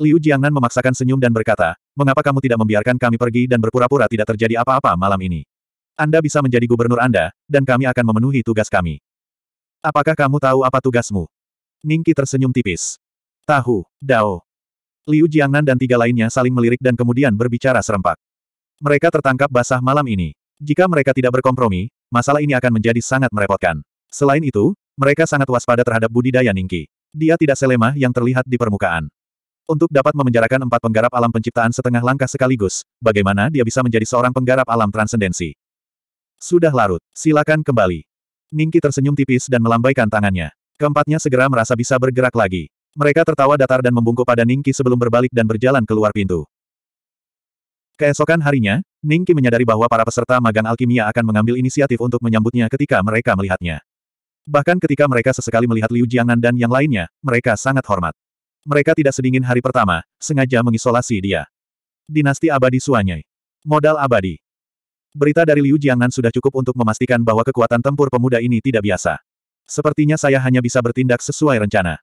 Liu Jiangnan memaksakan senyum dan berkata, mengapa kamu tidak membiarkan kami pergi dan berpura-pura tidak terjadi apa-apa malam ini? Anda bisa menjadi gubernur Anda, dan kami akan memenuhi tugas kami. Apakah kamu tahu apa tugasmu? Ningki tersenyum tipis. Tahu, Dao. Liu Jiangnan dan tiga lainnya saling melirik dan kemudian berbicara serempak. Mereka tertangkap basah malam ini. Jika mereka tidak berkompromi, masalah ini akan menjadi sangat merepotkan. Selain itu, mereka sangat waspada terhadap budidaya Ningki. Dia tidak selemah yang terlihat di permukaan. Untuk dapat memenjarakan empat penggarap alam penciptaan setengah langkah sekaligus, bagaimana dia bisa menjadi seorang penggarap alam transendensi? Sudah larut, silakan kembali. Ningki tersenyum tipis dan melambaikan tangannya. Keempatnya segera merasa bisa bergerak lagi. Mereka tertawa datar dan membungkuk pada Ningki sebelum berbalik dan berjalan keluar pintu. Keesokan harinya, Ningki menyadari bahwa para peserta magang alkimia akan mengambil inisiatif untuk menyambutnya ketika mereka melihatnya. Bahkan ketika mereka sesekali melihat Liu Jiangnan dan yang lainnya, mereka sangat hormat. Mereka tidak sedingin hari pertama, sengaja mengisolasi dia. Dinasti abadi Suanyai. Modal abadi. Berita dari Liu Jiangnan sudah cukup untuk memastikan bahwa kekuatan tempur pemuda ini tidak biasa. Sepertinya saya hanya bisa bertindak sesuai rencana.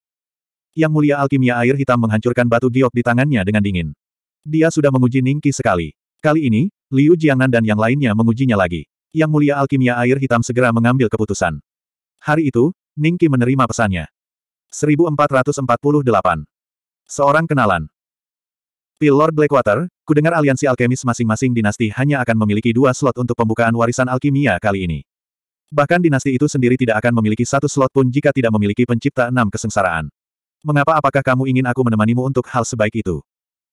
Yang mulia alkimia air hitam menghancurkan batu giok di tangannya dengan dingin. Dia sudah menguji Ningki sekali. Kali ini, Liu Jiangnan dan yang lainnya mengujinya lagi. Yang mulia alkimia air hitam segera mengambil keputusan. Hari itu, Ningki menerima pesannya. 1448. Seorang kenalan. Pil Lord Blackwater, kudengar aliansi alkemis masing-masing dinasti hanya akan memiliki dua slot untuk pembukaan warisan alkimia kali ini. Bahkan dinasti itu sendiri tidak akan memiliki satu slot pun jika tidak memiliki pencipta enam kesengsaraan. Mengapa apakah kamu ingin aku menemanimu untuk hal sebaik itu?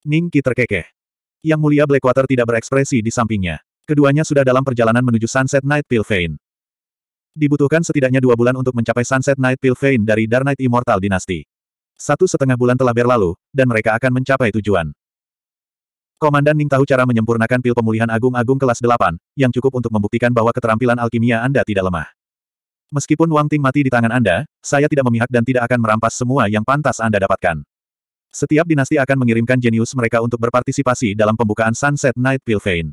Ningki terkekeh. Yang mulia Blackwater tidak berekspresi di sampingnya. Keduanya sudah dalam perjalanan menuju Sunset Night Pilvein. Dibutuhkan setidaknya dua bulan untuk mencapai Sunset Night Pill Vein dari Dark Knight Immortal Dynasty. Satu setengah bulan telah berlalu, dan mereka akan mencapai tujuan. Komandan Ning tahu cara menyempurnakan pil pemulihan agung-agung kelas 8, yang cukup untuk membuktikan bahwa keterampilan alkimia Anda tidak lemah. Meskipun Wang Ting mati di tangan Anda, saya tidak memihak dan tidak akan merampas semua yang pantas Anda dapatkan. Setiap dinasti akan mengirimkan jenius mereka untuk berpartisipasi dalam pembukaan Sunset Night Pill Vein.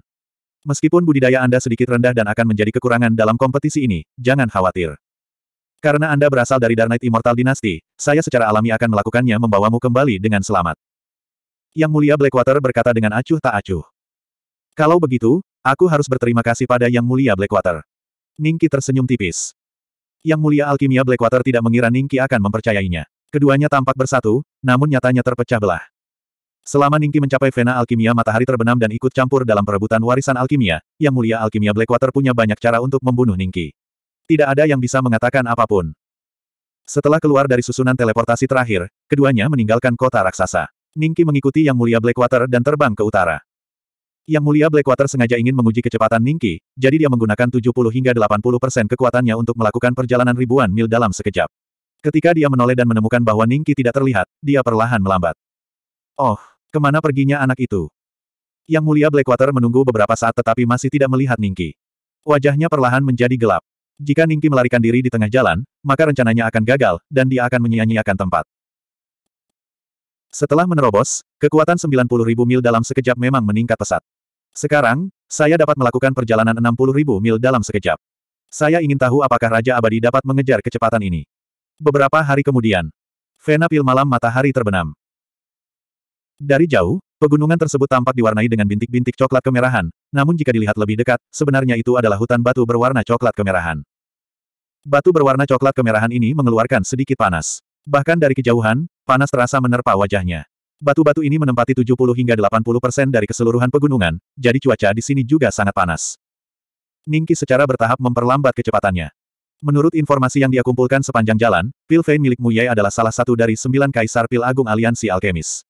Meskipun budidaya Anda sedikit rendah dan akan menjadi kekurangan dalam kompetisi ini, jangan khawatir. Karena Anda berasal dari Dark Immortal Dynasty, saya secara alami akan melakukannya membawamu kembali dengan selamat. Yang Mulia Blackwater berkata dengan acuh tak acuh. Kalau begitu, aku harus berterima kasih pada Yang Mulia Blackwater. Ningki tersenyum tipis. Yang Mulia Alkimia Blackwater tidak mengira Ningki akan mempercayainya. Keduanya tampak bersatu, namun nyatanya terpecah belah. Selama Ningki mencapai vena alkimia matahari terbenam dan ikut campur dalam perebutan warisan alkimia, yang mulia alkimia Blackwater punya banyak cara untuk membunuh Ningki. Tidak ada yang bisa mengatakan apapun. Setelah keluar dari susunan teleportasi terakhir, keduanya meninggalkan kota raksasa. Ningki mengikuti Yang Mulia Blackwater dan terbang ke utara. Yang Mulia Blackwater sengaja ingin menguji kecepatan Ningki, jadi dia menggunakan 70 hingga 80 persen kekuatannya untuk melakukan perjalanan ribuan mil dalam sekejap. Ketika dia menoleh dan menemukan bahwa Ningki tidak terlihat, dia perlahan melambat. Oh, Kemana perginya anak itu? Yang mulia Blackwater menunggu beberapa saat tetapi masih tidak melihat Ningki. Wajahnya perlahan menjadi gelap. Jika Ningki melarikan diri di tengah jalan, maka rencananya akan gagal, dan dia akan menyia-nyiakan tempat. Setelah menerobos, kekuatan 90.000 mil dalam sekejap memang meningkat pesat. Sekarang, saya dapat melakukan perjalanan 60.000 mil dalam sekejap. Saya ingin tahu apakah Raja Abadi dapat mengejar kecepatan ini. Beberapa hari kemudian, Vena Pil malam matahari terbenam. Dari jauh, pegunungan tersebut tampak diwarnai dengan bintik-bintik coklat kemerahan, namun jika dilihat lebih dekat, sebenarnya itu adalah hutan batu berwarna coklat kemerahan. Batu berwarna coklat kemerahan ini mengeluarkan sedikit panas. Bahkan dari kejauhan, panas terasa menerpa wajahnya. Batu-batu ini menempati 70 hingga 80 persen dari keseluruhan pegunungan, jadi cuaca di sini juga sangat panas. Ningki secara bertahap memperlambat kecepatannya. Menurut informasi yang dia kumpulkan sepanjang jalan, pil Vein milik Muyai adalah salah satu dari sembilan kaisar pil agung aliansi alkemis.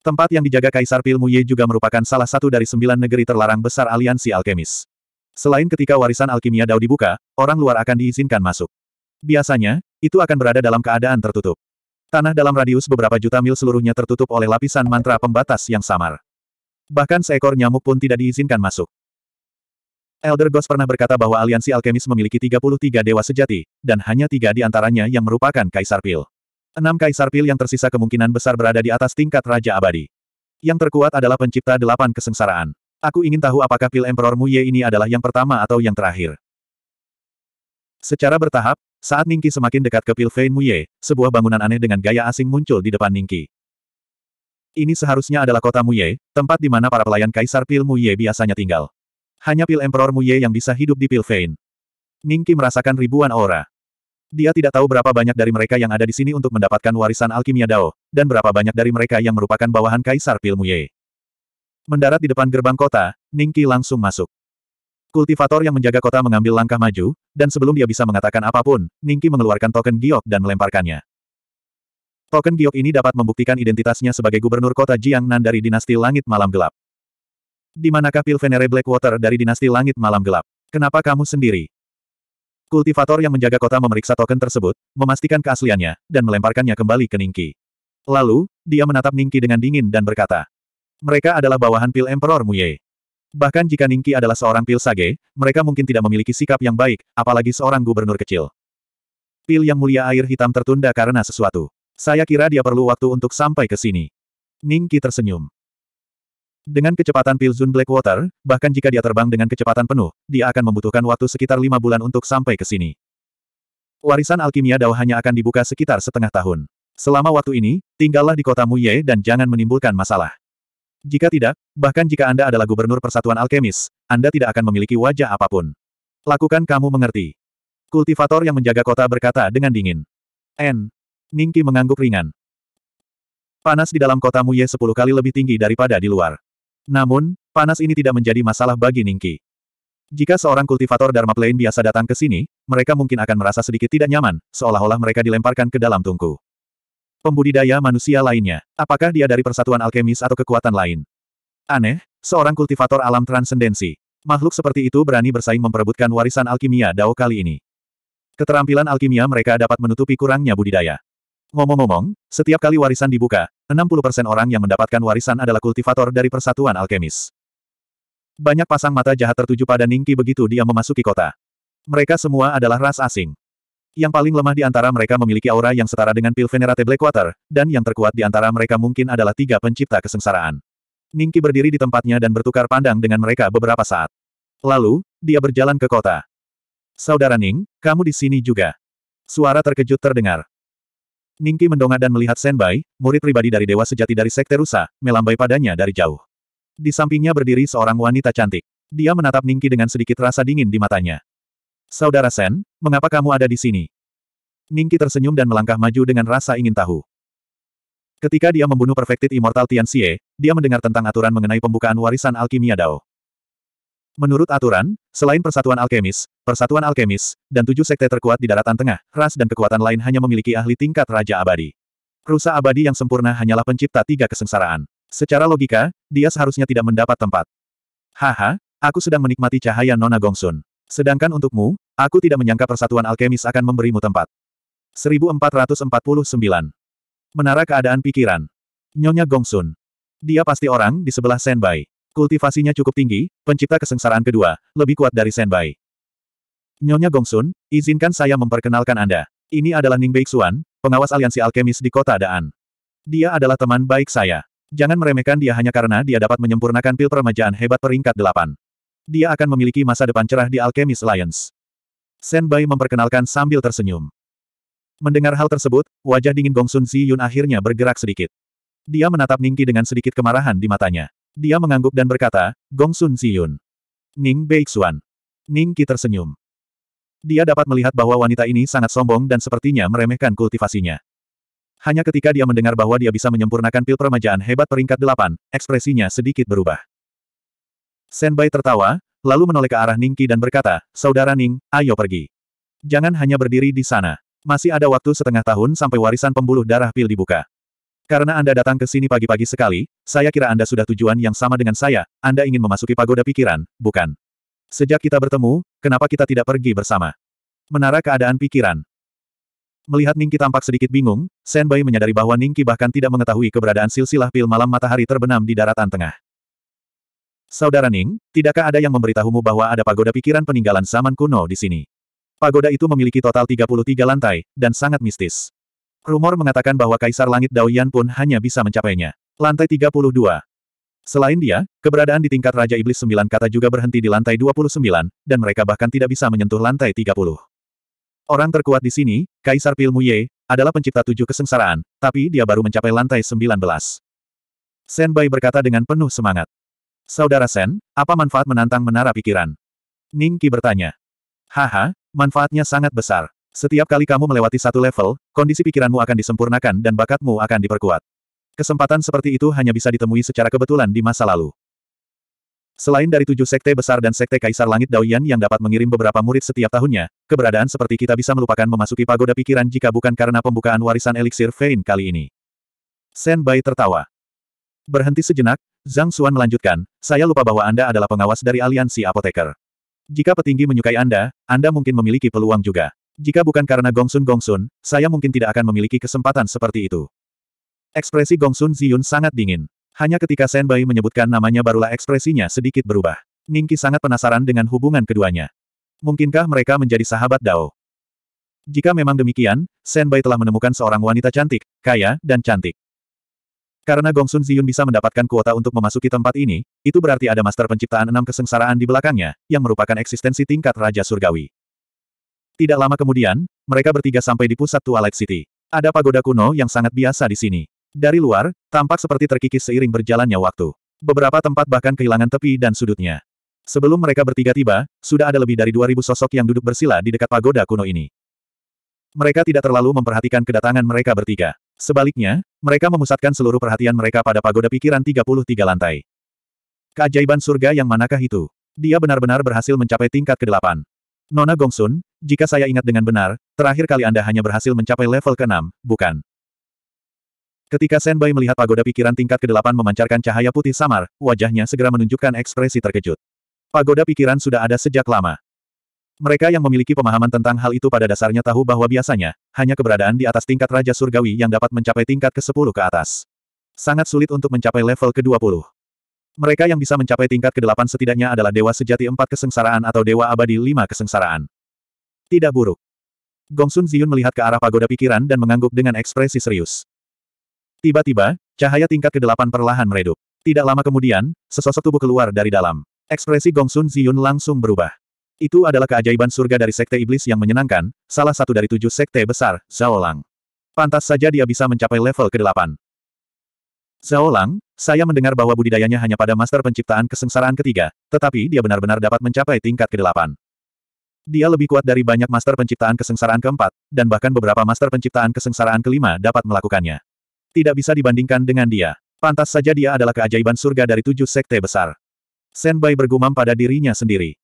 Tempat yang dijaga Kaisar Pil Muye juga merupakan salah satu dari sembilan negeri terlarang besar aliansi alkemis. Selain ketika warisan alkimia Dao dibuka, orang luar akan diizinkan masuk. Biasanya, itu akan berada dalam keadaan tertutup. Tanah dalam radius beberapa juta mil seluruhnya tertutup oleh lapisan mantra pembatas yang samar. Bahkan seekor nyamuk pun tidak diizinkan masuk. Elder Ghost pernah berkata bahwa aliansi alkemis memiliki 33 dewa sejati, dan hanya tiga di antaranya yang merupakan Kaisar Pil. Enam kaisar pil yang tersisa kemungkinan besar berada di atas tingkat Raja Abadi. Yang terkuat adalah pencipta delapan kesengsaraan. Aku ingin tahu apakah pil Emperor Ye ini adalah yang pertama atau yang terakhir. Secara bertahap, saat Ningki semakin dekat ke pil Fein Mu Ye, sebuah bangunan aneh dengan gaya asing muncul di depan Ningki. Ini seharusnya adalah kota Mu Ye, tempat di mana para pelayan kaisar pil Mu Ye biasanya tinggal. Hanya pil Emperor Ye yang bisa hidup di pil Fein. Ningki merasakan ribuan aura. Dia tidak tahu berapa banyak dari mereka yang ada di sini untuk mendapatkan warisan alkimia Dao, dan berapa banyak dari mereka yang merupakan bawahan Kaisar Pilmuye. Mendarat di depan gerbang kota, Ningki langsung masuk. Kultivator yang menjaga kota mengambil langkah maju, dan sebelum dia bisa mengatakan apapun, Ningki mengeluarkan token giok dan melemparkannya. Token giok ini dapat membuktikan identitasnya sebagai gubernur kota Jiangnan dari dinasti Langit Malam Gelap. Di manakah Pilvenere Blackwater dari dinasti Langit Malam Gelap? Kenapa kamu sendiri? Kultivator yang menjaga kota memeriksa token tersebut, memastikan keasliannya, dan melemparkannya kembali ke Ningki. Lalu, dia menatap Ningki dengan dingin dan berkata, mereka adalah bawahan pil Emperor Muye. Bahkan jika Ningki adalah seorang pil Sage, mereka mungkin tidak memiliki sikap yang baik, apalagi seorang gubernur kecil. Pil yang mulia air hitam tertunda karena sesuatu. Saya kira dia perlu waktu untuk sampai ke sini. Ningki tersenyum. Dengan kecepatan Pilzun Blackwater, bahkan jika dia terbang dengan kecepatan penuh, dia akan membutuhkan waktu sekitar lima bulan untuk sampai ke sini. Warisan alkimia Dao hanya akan dibuka sekitar setengah tahun. Selama waktu ini, tinggallah di kota Muye dan jangan menimbulkan masalah. Jika tidak, bahkan jika Anda adalah gubernur Persatuan Alkemis, Anda tidak akan memiliki wajah apapun. Lakukan kamu mengerti. Kultivator yang menjaga kota berkata dengan dingin. N. Ningki mengangguk ringan. Panas di dalam kota Muye sepuluh kali lebih tinggi daripada di luar. Namun, panas ini tidak menjadi masalah bagi Ningki. Jika seorang kultivator Dharma Plain biasa datang ke sini, mereka mungkin akan merasa sedikit tidak nyaman, seolah-olah mereka dilemparkan ke dalam tungku. Pembudidaya manusia lainnya, apakah dia dari persatuan alkemis atau kekuatan lain? Aneh, seorang kultivator alam transendensi. Makhluk seperti itu berani bersaing memperebutkan warisan alkimia Dao kali ini. Keterampilan alkimia mereka dapat menutupi kurangnya budidaya. Ngomong-ngomong, setiap kali warisan dibuka, 60% orang yang mendapatkan warisan adalah kultivator dari Persatuan Alkemis. Banyak pasang mata jahat tertuju pada Ningki begitu dia memasuki kota. Mereka semua adalah ras asing. Yang paling lemah di antara mereka memiliki aura yang setara dengan pil Venerate Blackwater, dan yang terkuat di antara mereka mungkin adalah tiga pencipta kesengsaraan. Ningki berdiri di tempatnya dan bertukar pandang dengan mereka beberapa saat. Lalu, dia berjalan ke kota. Saudara Ning, kamu di sini juga. Suara terkejut terdengar. Ningki mendongak dan melihat Senbai, murid pribadi dari dewa sejati dari Sekte Rusa, melambai padanya dari jauh. Di sampingnya berdiri seorang wanita cantik. Dia menatap Ningki dengan sedikit rasa dingin di matanya. Saudara Sen, mengapa kamu ada di sini? Ningki tersenyum dan melangkah maju dengan rasa ingin tahu. Ketika dia membunuh Perfected Immortal Tian Xie, dia mendengar tentang aturan mengenai pembukaan warisan alkimia Dao. Menurut aturan, selain persatuan alkemis, persatuan alkemis, dan tujuh sekte terkuat di daratan tengah, ras dan kekuatan lain hanya memiliki ahli tingkat Raja Abadi. Rusa abadi yang sempurna hanyalah pencipta tiga kesengsaraan. Secara logika, dia seharusnya tidak mendapat tempat. Haha, aku sedang menikmati cahaya Nona Gongsun. Sedangkan untukmu, aku tidak menyangka persatuan alkemis akan memberimu tempat. 1449. Menara keadaan pikiran. Nyonya Gongsun. Dia pasti orang di sebelah Senbai. Kultivasinya cukup tinggi, pencipta kesengsaraan kedua, lebih kuat dari Senbai. Nyonya Gongsun, izinkan saya memperkenalkan Anda. Ini adalah Ning Beixuan, pengawas aliansi alkemis di kota Daan. Dia adalah teman baik saya. Jangan meremehkan dia hanya karena dia dapat menyempurnakan pil permajaan hebat peringkat delapan. Dia akan memiliki masa depan cerah di Alchemist Alliance. Senbai memperkenalkan sambil tersenyum. Mendengar hal tersebut, wajah dingin Gongsun Ziyun akhirnya bergerak sedikit. Dia menatap Ningki dengan sedikit kemarahan di matanya. Dia mengangguk dan berkata, Gong Sun Ziyun. Ning Beixuan. Ning Qi tersenyum. Dia dapat melihat bahwa wanita ini sangat sombong dan sepertinya meremehkan kultivasinya. Hanya ketika dia mendengar bahwa dia bisa menyempurnakan pil permajaan hebat peringkat delapan, ekspresinya sedikit berubah. Senbai tertawa, lalu menoleh ke arah Ning Qi dan berkata, Saudara Ning, ayo pergi. Jangan hanya berdiri di sana. Masih ada waktu setengah tahun sampai warisan pembuluh darah pil dibuka. Karena Anda datang ke sini pagi-pagi sekali, saya kira Anda sudah tujuan yang sama dengan saya, Anda ingin memasuki pagoda pikiran, bukan? Sejak kita bertemu, kenapa kita tidak pergi bersama? Menara keadaan pikiran. Melihat Ningki tampak sedikit bingung, Senbai menyadari bahwa Ningki bahkan tidak mengetahui keberadaan silsilah pil malam matahari terbenam di daratan tengah. Saudara Ning, tidakkah ada yang memberitahumu bahwa ada pagoda pikiran peninggalan zaman kuno di sini? Pagoda itu memiliki total 33 lantai, dan sangat mistis. Rumor mengatakan bahwa Kaisar Langit Daoyan pun hanya bisa mencapainya. Lantai 32. Selain dia, keberadaan di tingkat Raja Iblis sembilan kata juga berhenti di lantai 29, dan mereka bahkan tidak bisa menyentuh lantai 30. Orang terkuat di sini, Kaisar Pil Muye, adalah pencipta tujuh kesengsaraan, tapi dia baru mencapai lantai 19. Bai berkata dengan penuh semangat. Saudara Sen, apa manfaat menantang menara pikiran? Ning Ningki bertanya. Haha, manfaatnya sangat besar. Setiap kali kamu melewati satu level, kondisi pikiranmu akan disempurnakan dan bakatmu akan diperkuat. Kesempatan seperti itu hanya bisa ditemui secara kebetulan di masa lalu. Selain dari tujuh sekte besar dan sekte Kaisar Langit Daoyan yang dapat mengirim beberapa murid setiap tahunnya, keberadaan seperti kita bisa melupakan memasuki pagoda pikiran jika bukan karena pembukaan warisan eliksir Fein kali ini. Sen Bai tertawa. Berhenti sejenak, Zhang Xuan melanjutkan, saya lupa bahwa Anda adalah pengawas dari aliansi apoteker. Jika petinggi menyukai Anda, Anda mungkin memiliki peluang juga. Jika bukan karena Gongsun Gongsun, saya mungkin tidak akan memiliki kesempatan seperti itu. Ekspresi Gongsun Ziyun sangat dingin. Hanya ketika Senbai menyebutkan namanya barulah ekspresinya sedikit berubah. Ningki sangat penasaran dengan hubungan keduanya. Mungkinkah mereka menjadi sahabat Dao? Jika memang demikian, Senbai telah menemukan seorang wanita cantik, kaya, dan cantik. Karena Gongsun Ziyun bisa mendapatkan kuota untuk memasuki tempat ini, itu berarti ada master penciptaan enam kesengsaraan di belakangnya, yang merupakan eksistensi tingkat Raja Surgawi. Tidak lama kemudian, mereka bertiga sampai di pusat Twilight City. Ada pagoda kuno yang sangat biasa di sini. Dari luar, tampak seperti terkikis seiring berjalannya waktu. Beberapa tempat bahkan kehilangan tepi dan sudutnya. Sebelum mereka bertiga tiba, sudah ada lebih dari 2000 sosok yang duduk bersila di dekat pagoda kuno ini. Mereka tidak terlalu memperhatikan kedatangan mereka bertiga. Sebaliknya, mereka memusatkan seluruh perhatian mereka pada pagoda pikiran 33 lantai. Keajaiban surga yang manakah itu? Dia benar-benar berhasil mencapai tingkat ke-8. Nona Gongsun, jika saya ingat dengan benar, terakhir kali Anda hanya berhasil mencapai level ke-6, bukan? Ketika Senbai melihat pagoda pikiran tingkat ke-8 memancarkan cahaya putih samar, wajahnya segera menunjukkan ekspresi terkejut. Pagoda pikiran sudah ada sejak lama. Mereka yang memiliki pemahaman tentang hal itu pada dasarnya tahu bahwa biasanya, hanya keberadaan di atas tingkat Raja Surgawi yang dapat mencapai tingkat ke-10 ke atas. Sangat sulit untuk mencapai level ke-20. Mereka yang bisa mencapai tingkat ke-8 setidaknya adalah dewa sejati empat kesengsaraan atau dewa abadi lima kesengsaraan. Tidak buruk. Gongsun Ziyun melihat ke arah pagoda pikiran dan mengangguk dengan ekspresi serius. Tiba-tiba, cahaya tingkat ke-8 perlahan meredup. Tidak lama kemudian, sesosok tubuh keluar dari dalam. Ekspresi Gongsun Ziyun langsung berubah. Itu adalah keajaiban surga dari sekte iblis yang menyenangkan, salah satu dari tujuh sekte besar, Zhaolang. Pantas saja dia bisa mencapai level ke-8. Zhaolang, saya mendengar bahwa budidayanya hanya pada master penciptaan kesengsaraan ketiga, tetapi dia benar-benar dapat mencapai tingkat ke-8. Dia lebih kuat dari banyak master penciptaan kesengsaraan keempat, dan bahkan beberapa master penciptaan kesengsaraan kelima dapat melakukannya. Tidak bisa dibandingkan dengan dia. Pantas saja dia adalah keajaiban surga dari tujuh sekte besar. Senbai bergumam pada dirinya sendiri.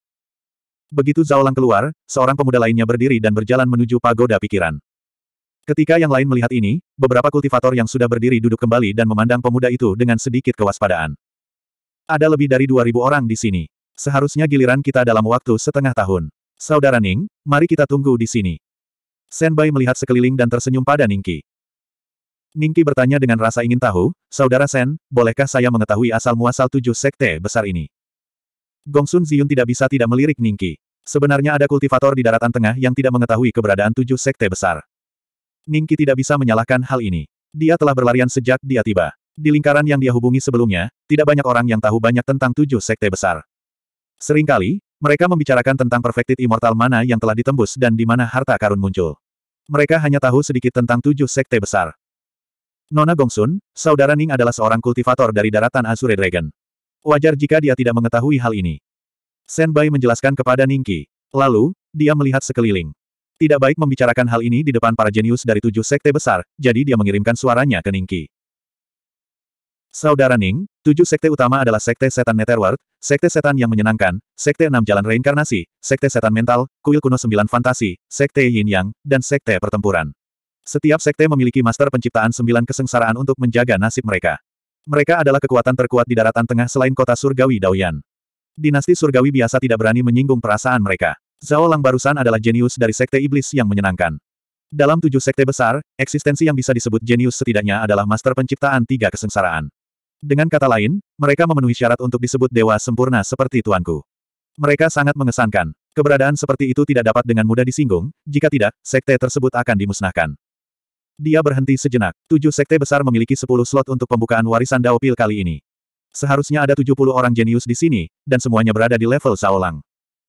Begitu Zaulang keluar, seorang pemuda lainnya berdiri dan berjalan menuju pagoda pikiran. Ketika yang lain melihat ini, beberapa kultivator yang sudah berdiri duduk kembali dan memandang pemuda itu dengan sedikit kewaspadaan. Ada lebih dari 2.000 orang di sini. Seharusnya giliran kita dalam waktu setengah tahun. Saudara Ning, mari kita tunggu di sini. Senbai melihat sekeliling dan tersenyum pada Ningki. Ningki bertanya dengan rasa ingin tahu, Saudara Sen, bolehkah saya mengetahui asal-muasal tujuh sekte besar ini? Gongsun Ziyun tidak bisa tidak melirik Ningki. Sebenarnya ada kultivator di daratan tengah yang tidak mengetahui keberadaan tujuh sekte besar. Ningki tidak bisa menyalahkan hal ini. Dia telah berlarian sejak dia tiba. Di lingkaran yang dia hubungi sebelumnya, tidak banyak orang yang tahu banyak tentang tujuh sekte besar. Seringkali, mereka membicarakan tentang perfected immortal mana yang telah ditembus dan di mana harta karun muncul. Mereka hanya tahu sedikit tentang tujuh sekte besar. Nona Gongsun, saudara Ning adalah seorang kultivator dari daratan Azure Dragon. Wajar jika dia tidak mengetahui hal ini. Senbai menjelaskan kepada Ningki. Lalu, dia melihat sekeliling. Tidak baik membicarakan hal ini di depan para jenius dari tujuh sekte besar, jadi dia mengirimkan suaranya ke Ningki. Saudara Ning, tujuh sekte utama adalah Sekte Setan network, Sekte Setan yang Menyenangkan, Sekte Enam Jalan Reinkarnasi, Sekte Setan Mental, Kuil Kuno Sembilan Fantasi, Sekte Yin Yang, dan Sekte Pertempuran. Setiap sekte memiliki master penciptaan sembilan kesengsaraan untuk menjaga nasib mereka. Mereka adalah kekuatan terkuat di daratan tengah selain kota surgawi Daoyan. Dinasti surgawi biasa tidak berani menyinggung perasaan mereka. Zhao Lang barusan adalah jenius dari sekte iblis yang menyenangkan. Dalam tujuh sekte besar, eksistensi yang bisa disebut jenius setidaknya adalah master penciptaan tiga kesengsaraan. Dengan kata lain, mereka memenuhi syarat untuk disebut dewa sempurna seperti tuanku. Mereka sangat mengesankan. Keberadaan seperti itu tidak dapat dengan mudah disinggung, jika tidak, sekte tersebut akan dimusnahkan. Dia berhenti sejenak. Tujuh sekte besar memiliki sepuluh slot untuk pembukaan warisan Dao Pil kali ini. Seharusnya ada tujuh puluh orang jenius di sini, dan semuanya berada di level Saolang.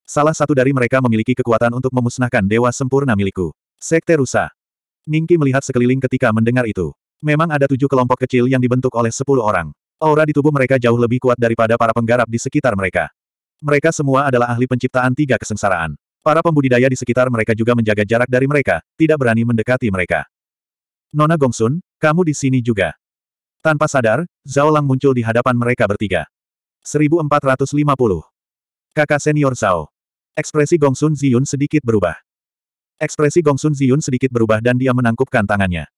Salah satu dari mereka memiliki kekuatan untuk memusnahkan dewa sempurna milikku. Sekte Rusa. Ningki melihat sekeliling ketika mendengar itu. Memang ada tujuh kelompok kecil yang dibentuk oleh sepuluh orang. Aura di tubuh mereka jauh lebih kuat daripada para penggarap di sekitar mereka. Mereka semua adalah ahli penciptaan tiga kesengsaraan. Para pembudidaya di sekitar mereka juga menjaga jarak dari mereka, tidak berani mendekati mereka. Nona Gongsun, kamu di sini juga. Tanpa sadar, Zhao Lang muncul di hadapan mereka bertiga. 1450. Kakak senior Zhao. Ekspresi Gongsun Ziyun sedikit berubah. Ekspresi Gongsun Ziyun sedikit berubah dan dia menangkupkan tangannya.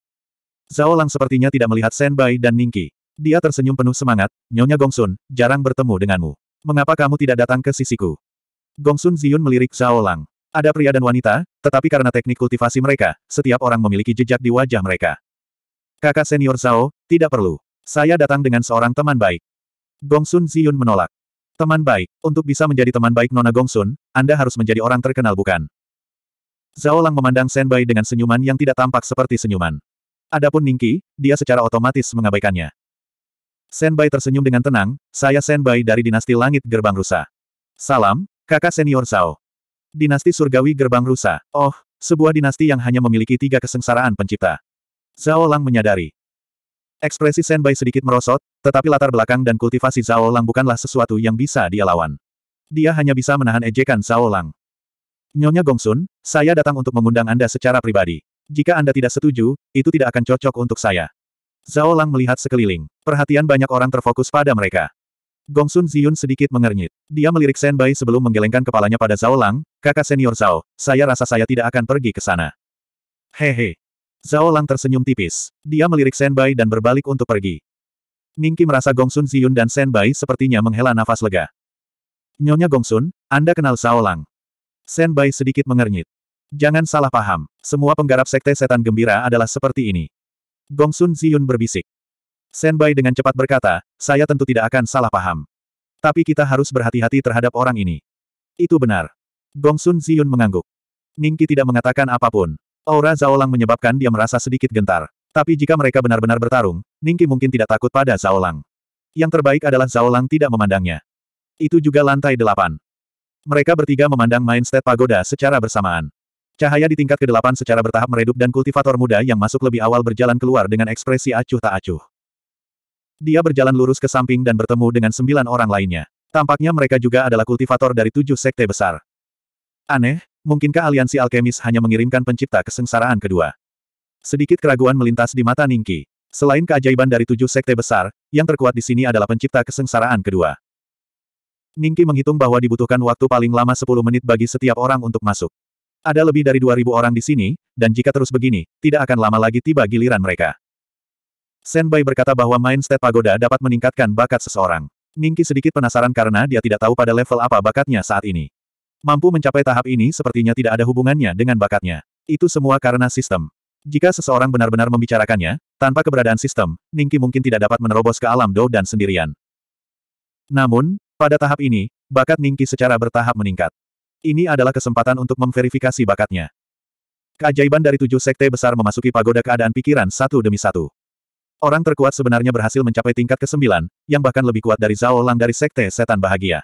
Zhao Lang sepertinya tidak melihat Senbai dan Ningki. Dia tersenyum penuh semangat, Nyonya Gongsun, jarang bertemu denganmu. Mengapa kamu tidak datang ke sisiku? Gongsun Ziyun melirik Zhao Lang. Ada pria dan wanita, tetapi karena teknik kultivasi mereka, setiap orang memiliki jejak di wajah mereka. Kakak senior Zhao, tidak perlu. Saya datang dengan seorang teman baik. Gongsun Ziyun menolak. Teman baik, untuk bisa menjadi teman baik Nona Gongsun, Anda harus menjadi orang terkenal bukan? Zhao Lang memandang Senbai dengan senyuman yang tidak tampak seperti senyuman. Adapun Ningki, dia secara otomatis mengabaikannya. Senbai tersenyum dengan tenang, saya Senbai dari Dinasti Langit Gerbang Rusa. Salam, kakak senior Zhao. Dinasti Surgawi Gerbang Rusa. Oh, sebuah dinasti yang hanya memiliki tiga kesengsaraan pencipta. Zhao Lang menyadari. Ekspresi Senbai sedikit merosot, tetapi latar belakang dan kultivasi Zhao Lang bukanlah sesuatu yang bisa dia lawan. Dia hanya bisa menahan ejekan Zhao Lang. Nyonya Gongsun, saya datang untuk mengundang Anda secara pribadi. Jika Anda tidak setuju, itu tidak akan cocok untuk saya. Zhao Lang melihat sekeliling. Perhatian banyak orang terfokus pada mereka. Gongsun Ziyun sedikit mengernyit. Dia melirik Bai sebelum menggelengkan kepalanya pada Zhao Lang, kakak senior Zhao, saya rasa saya tidak akan pergi ke sana. Hehe. Zhao Lang tersenyum tipis. Dia melirik Bai dan berbalik untuk pergi. Ningki merasa Gongsun Ziyun dan Bai sepertinya menghela nafas lega. Nyonya Gongsun, Anda kenal Zhao Lang. Bai sedikit mengernyit. Jangan salah paham, semua penggarap sekte setan gembira adalah seperti ini. Gong Gongsun Ziyun berbisik. Senbai dengan cepat berkata, saya tentu tidak akan salah paham. Tapi kita harus berhati-hati terhadap orang ini. Itu benar. Gong Gongsun Ziyun mengangguk. Ningki tidak mengatakan apapun. Aura Lang menyebabkan dia merasa sedikit gentar. Tapi jika mereka benar-benar bertarung, Ningki mungkin tidak takut pada Lang. Yang terbaik adalah Lang tidak memandangnya. Itu juga lantai delapan. Mereka bertiga memandang Mindset Pagoda secara bersamaan. Cahaya di tingkat ke-8 secara bertahap meredup dan kultivator muda yang masuk lebih awal berjalan keluar dengan ekspresi acuh tak acuh. Dia berjalan lurus ke samping dan bertemu dengan sembilan orang lainnya. Tampaknya mereka juga adalah kultivator dari tujuh sekte besar. Aneh, mungkinkah aliansi alkemis hanya mengirimkan pencipta kesengsaraan kedua? Sedikit keraguan melintas di mata Ningki. Selain keajaiban dari tujuh sekte besar, yang terkuat di sini adalah pencipta kesengsaraan kedua. Ningki menghitung bahwa dibutuhkan waktu paling lama 10 menit bagi setiap orang untuk masuk. Ada lebih dari 2.000 orang di sini, dan jika terus begini, tidak akan lama lagi tiba giliran mereka. Senbai berkata bahwa Mind State Pagoda dapat meningkatkan bakat seseorang. Ningki sedikit penasaran karena dia tidak tahu pada level apa bakatnya saat ini. Mampu mencapai tahap ini sepertinya tidak ada hubungannya dengan bakatnya. Itu semua karena sistem. Jika seseorang benar-benar membicarakannya, tanpa keberadaan sistem, Ningki mungkin tidak dapat menerobos ke alam Dou dan sendirian. Namun, pada tahap ini, bakat Ningki secara bertahap meningkat. Ini adalah kesempatan untuk memverifikasi bakatnya. Keajaiban dari tujuh sekte besar memasuki pagoda keadaan pikiran satu demi satu. Orang terkuat sebenarnya berhasil mencapai tingkat ke-9, yang bahkan lebih kuat dari Zhao Lang dari sekte setan bahagia.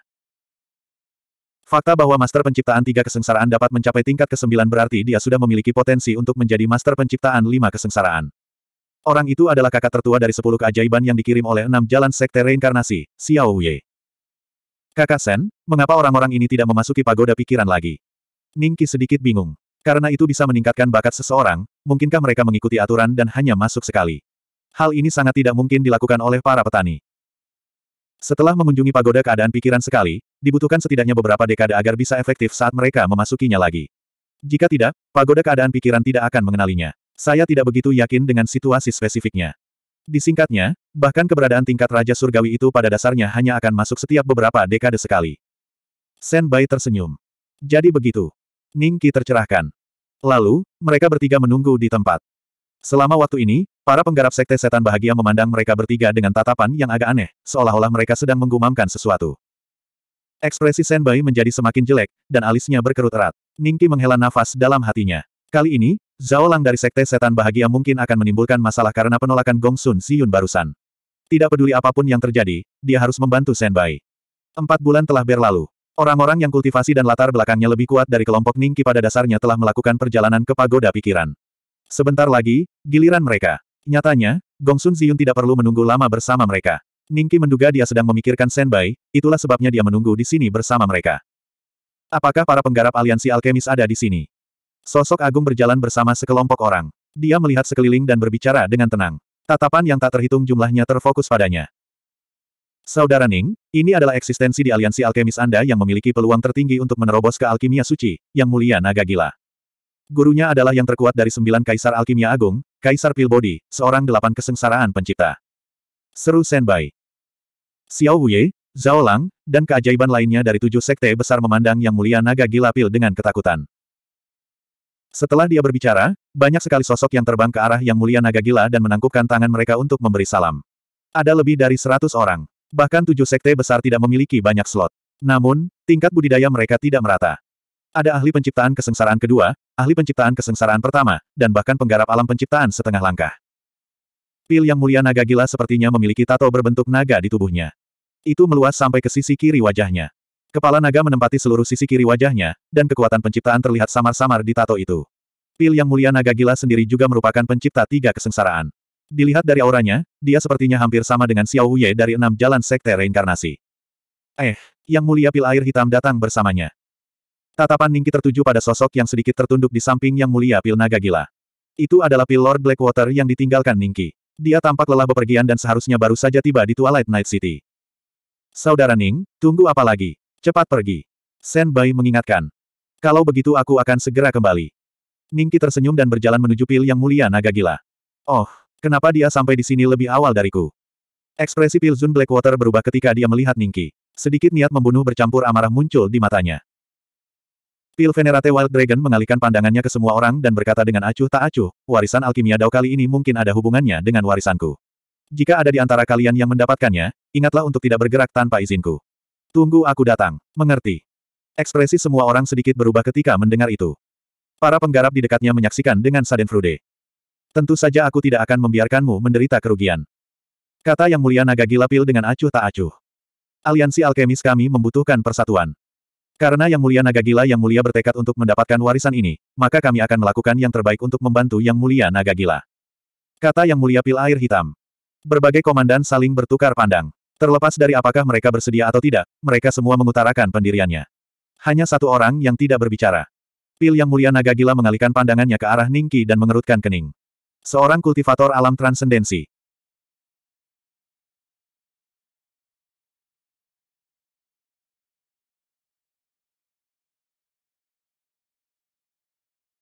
Fakta bahwa master penciptaan tiga kesengsaraan dapat mencapai tingkat ke-9 berarti dia sudah memiliki potensi untuk menjadi master penciptaan lima kesengsaraan. Orang itu adalah kakak tertua dari sepuluh keajaiban yang dikirim oleh enam jalan sekte reinkarnasi, Xiao Wei. Kakak Sen, mengapa orang-orang ini tidak memasuki pagoda pikiran lagi? Ningki sedikit bingung. Karena itu bisa meningkatkan bakat seseorang, mungkinkah mereka mengikuti aturan dan hanya masuk sekali? Hal ini sangat tidak mungkin dilakukan oleh para petani. Setelah mengunjungi pagoda keadaan pikiran sekali, dibutuhkan setidaknya beberapa dekade agar bisa efektif saat mereka memasukinya lagi. Jika tidak, pagoda keadaan pikiran tidak akan mengenalinya. Saya tidak begitu yakin dengan situasi spesifiknya. Disingkatnya, Bahkan keberadaan tingkat Raja Surgawi itu pada dasarnya hanya akan masuk setiap beberapa dekade sekali. Sen Bai tersenyum. Jadi begitu. Ning Qi tercerahkan. Lalu, mereka bertiga menunggu di tempat. Selama waktu ini, para penggarap sekte setan bahagia memandang mereka bertiga dengan tatapan yang agak aneh, seolah-olah mereka sedang menggumamkan sesuatu. Ekspresi Sen Bai menjadi semakin jelek, dan alisnya berkerut erat. Qi menghela nafas dalam hatinya. Kali ini, Zhao Lang dari Sekte Setan Bahagia mungkin akan menimbulkan masalah karena penolakan Gong Sun Siyun barusan. Tidak peduli apapun yang terjadi, dia harus membantu Senbai. Empat bulan telah berlalu. Orang-orang yang kultivasi dan latar belakangnya lebih kuat dari kelompok Ningki pada dasarnya telah melakukan perjalanan ke pagoda pikiran. Sebentar lagi, giliran mereka. Nyatanya, Gongsun Ziyun tidak perlu menunggu lama bersama mereka. Ningki menduga dia sedang memikirkan Senbai, itulah sebabnya dia menunggu di sini bersama mereka. Apakah para penggarap aliansi alkemis ada di sini? Sosok agung berjalan bersama sekelompok orang. Dia melihat sekeliling dan berbicara dengan tenang. Tatapan yang tak terhitung jumlahnya terfokus padanya. Saudara Ning, ini adalah eksistensi di aliansi alkemis Anda yang memiliki peluang tertinggi untuk menerobos ke alkimia suci, yang mulia naga gila. Gurunya adalah yang terkuat dari sembilan kaisar alkimia agung, Kaisar Pilbody, seorang delapan kesengsaraan pencipta. Seru Senbai. Xiao Huye, Zhao Lang, dan keajaiban lainnya dari tujuh sekte besar memandang yang mulia naga gila pil dengan ketakutan. Setelah dia berbicara, banyak sekali sosok yang terbang ke arah Yang Mulia Naga Gila dan menangkupkan tangan mereka untuk memberi salam. Ada lebih dari seratus orang. Bahkan tujuh sekte besar tidak memiliki banyak slot. Namun, tingkat budidaya mereka tidak merata. Ada ahli penciptaan kesengsaraan kedua, ahli penciptaan kesengsaraan pertama, dan bahkan penggarap alam penciptaan setengah langkah. Pil Yang Mulia Naga Gila sepertinya memiliki tato berbentuk naga di tubuhnya. Itu meluas sampai ke sisi kiri wajahnya. Kepala naga menempati seluruh sisi kiri wajahnya, dan kekuatan penciptaan terlihat samar-samar di tato itu. Pil yang mulia naga gila sendiri juga merupakan pencipta tiga kesengsaraan. Dilihat dari auranya, dia sepertinya hampir sama dengan Xiao Huye dari enam jalan sekte reinkarnasi. Eh, yang mulia pil air hitam datang bersamanya. Tatapan Ningki tertuju pada sosok yang sedikit tertunduk di samping yang mulia pil naga gila. Itu adalah pil Lord Blackwater yang ditinggalkan Ningki. Dia tampak lelah bepergian dan seharusnya baru saja tiba di Twilight Night City. Saudara Ning, tunggu apa lagi? Cepat pergi. Sen Bai mengingatkan. Kalau begitu aku akan segera kembali. Ningki tersenyum dan berjalan menuju pil yang mulia naga gila. Oh, kenapa dia sampai di sini lebih awal dariku? Ekspresi pil Zun Blackwater berubah ketika dia melihat Ningki. Sedikit niat membunuh bercampur amarah muncul di matanya. Pil Venerate Wild Dragon mengalihkan pandangannya ke semua orang dan berkata dengan acuh tak acuh, warisan alkimia Dao kali ini mungkin ada hubungannya dengan warisanku. Jika ada di antara kalian yang mendapatkannya, ingatlah untuk tidak bergerak tanpa izinku. Tunggu aku datang, mengerti. Ekspresi semua orang sedikit berubah ketika mendengar itu. Para penggarap di dekatnya menyaksikan dengan saden frude. Tentu saja aku tidak akan membiarkanmu menderita kerugian. Kata yang mulia naga gila pil dengan acuh tak acuh. Aliansi alkemis kami membutuhkan persatuan. Karena yang mulia naga gila yang mulia bertekad untuk mendapatkan warisan ini, maka kami akan melakukan yang terbaik untuk membantu yang mulia naga gila. Kata yang mulia pil air hitam. Berbagai komandan saling bertukar pandang. Terlepas dari apakah mereka bersedia atau tidak, mereka semua mengutarakan pendiriannya. Hanya satu orang yang tidak berbicara. Pil yang mulia naga gila mengalihkan pandangannya ke arah Ningki dan mengerutkan kening. Seorang kultivator alam transendensi.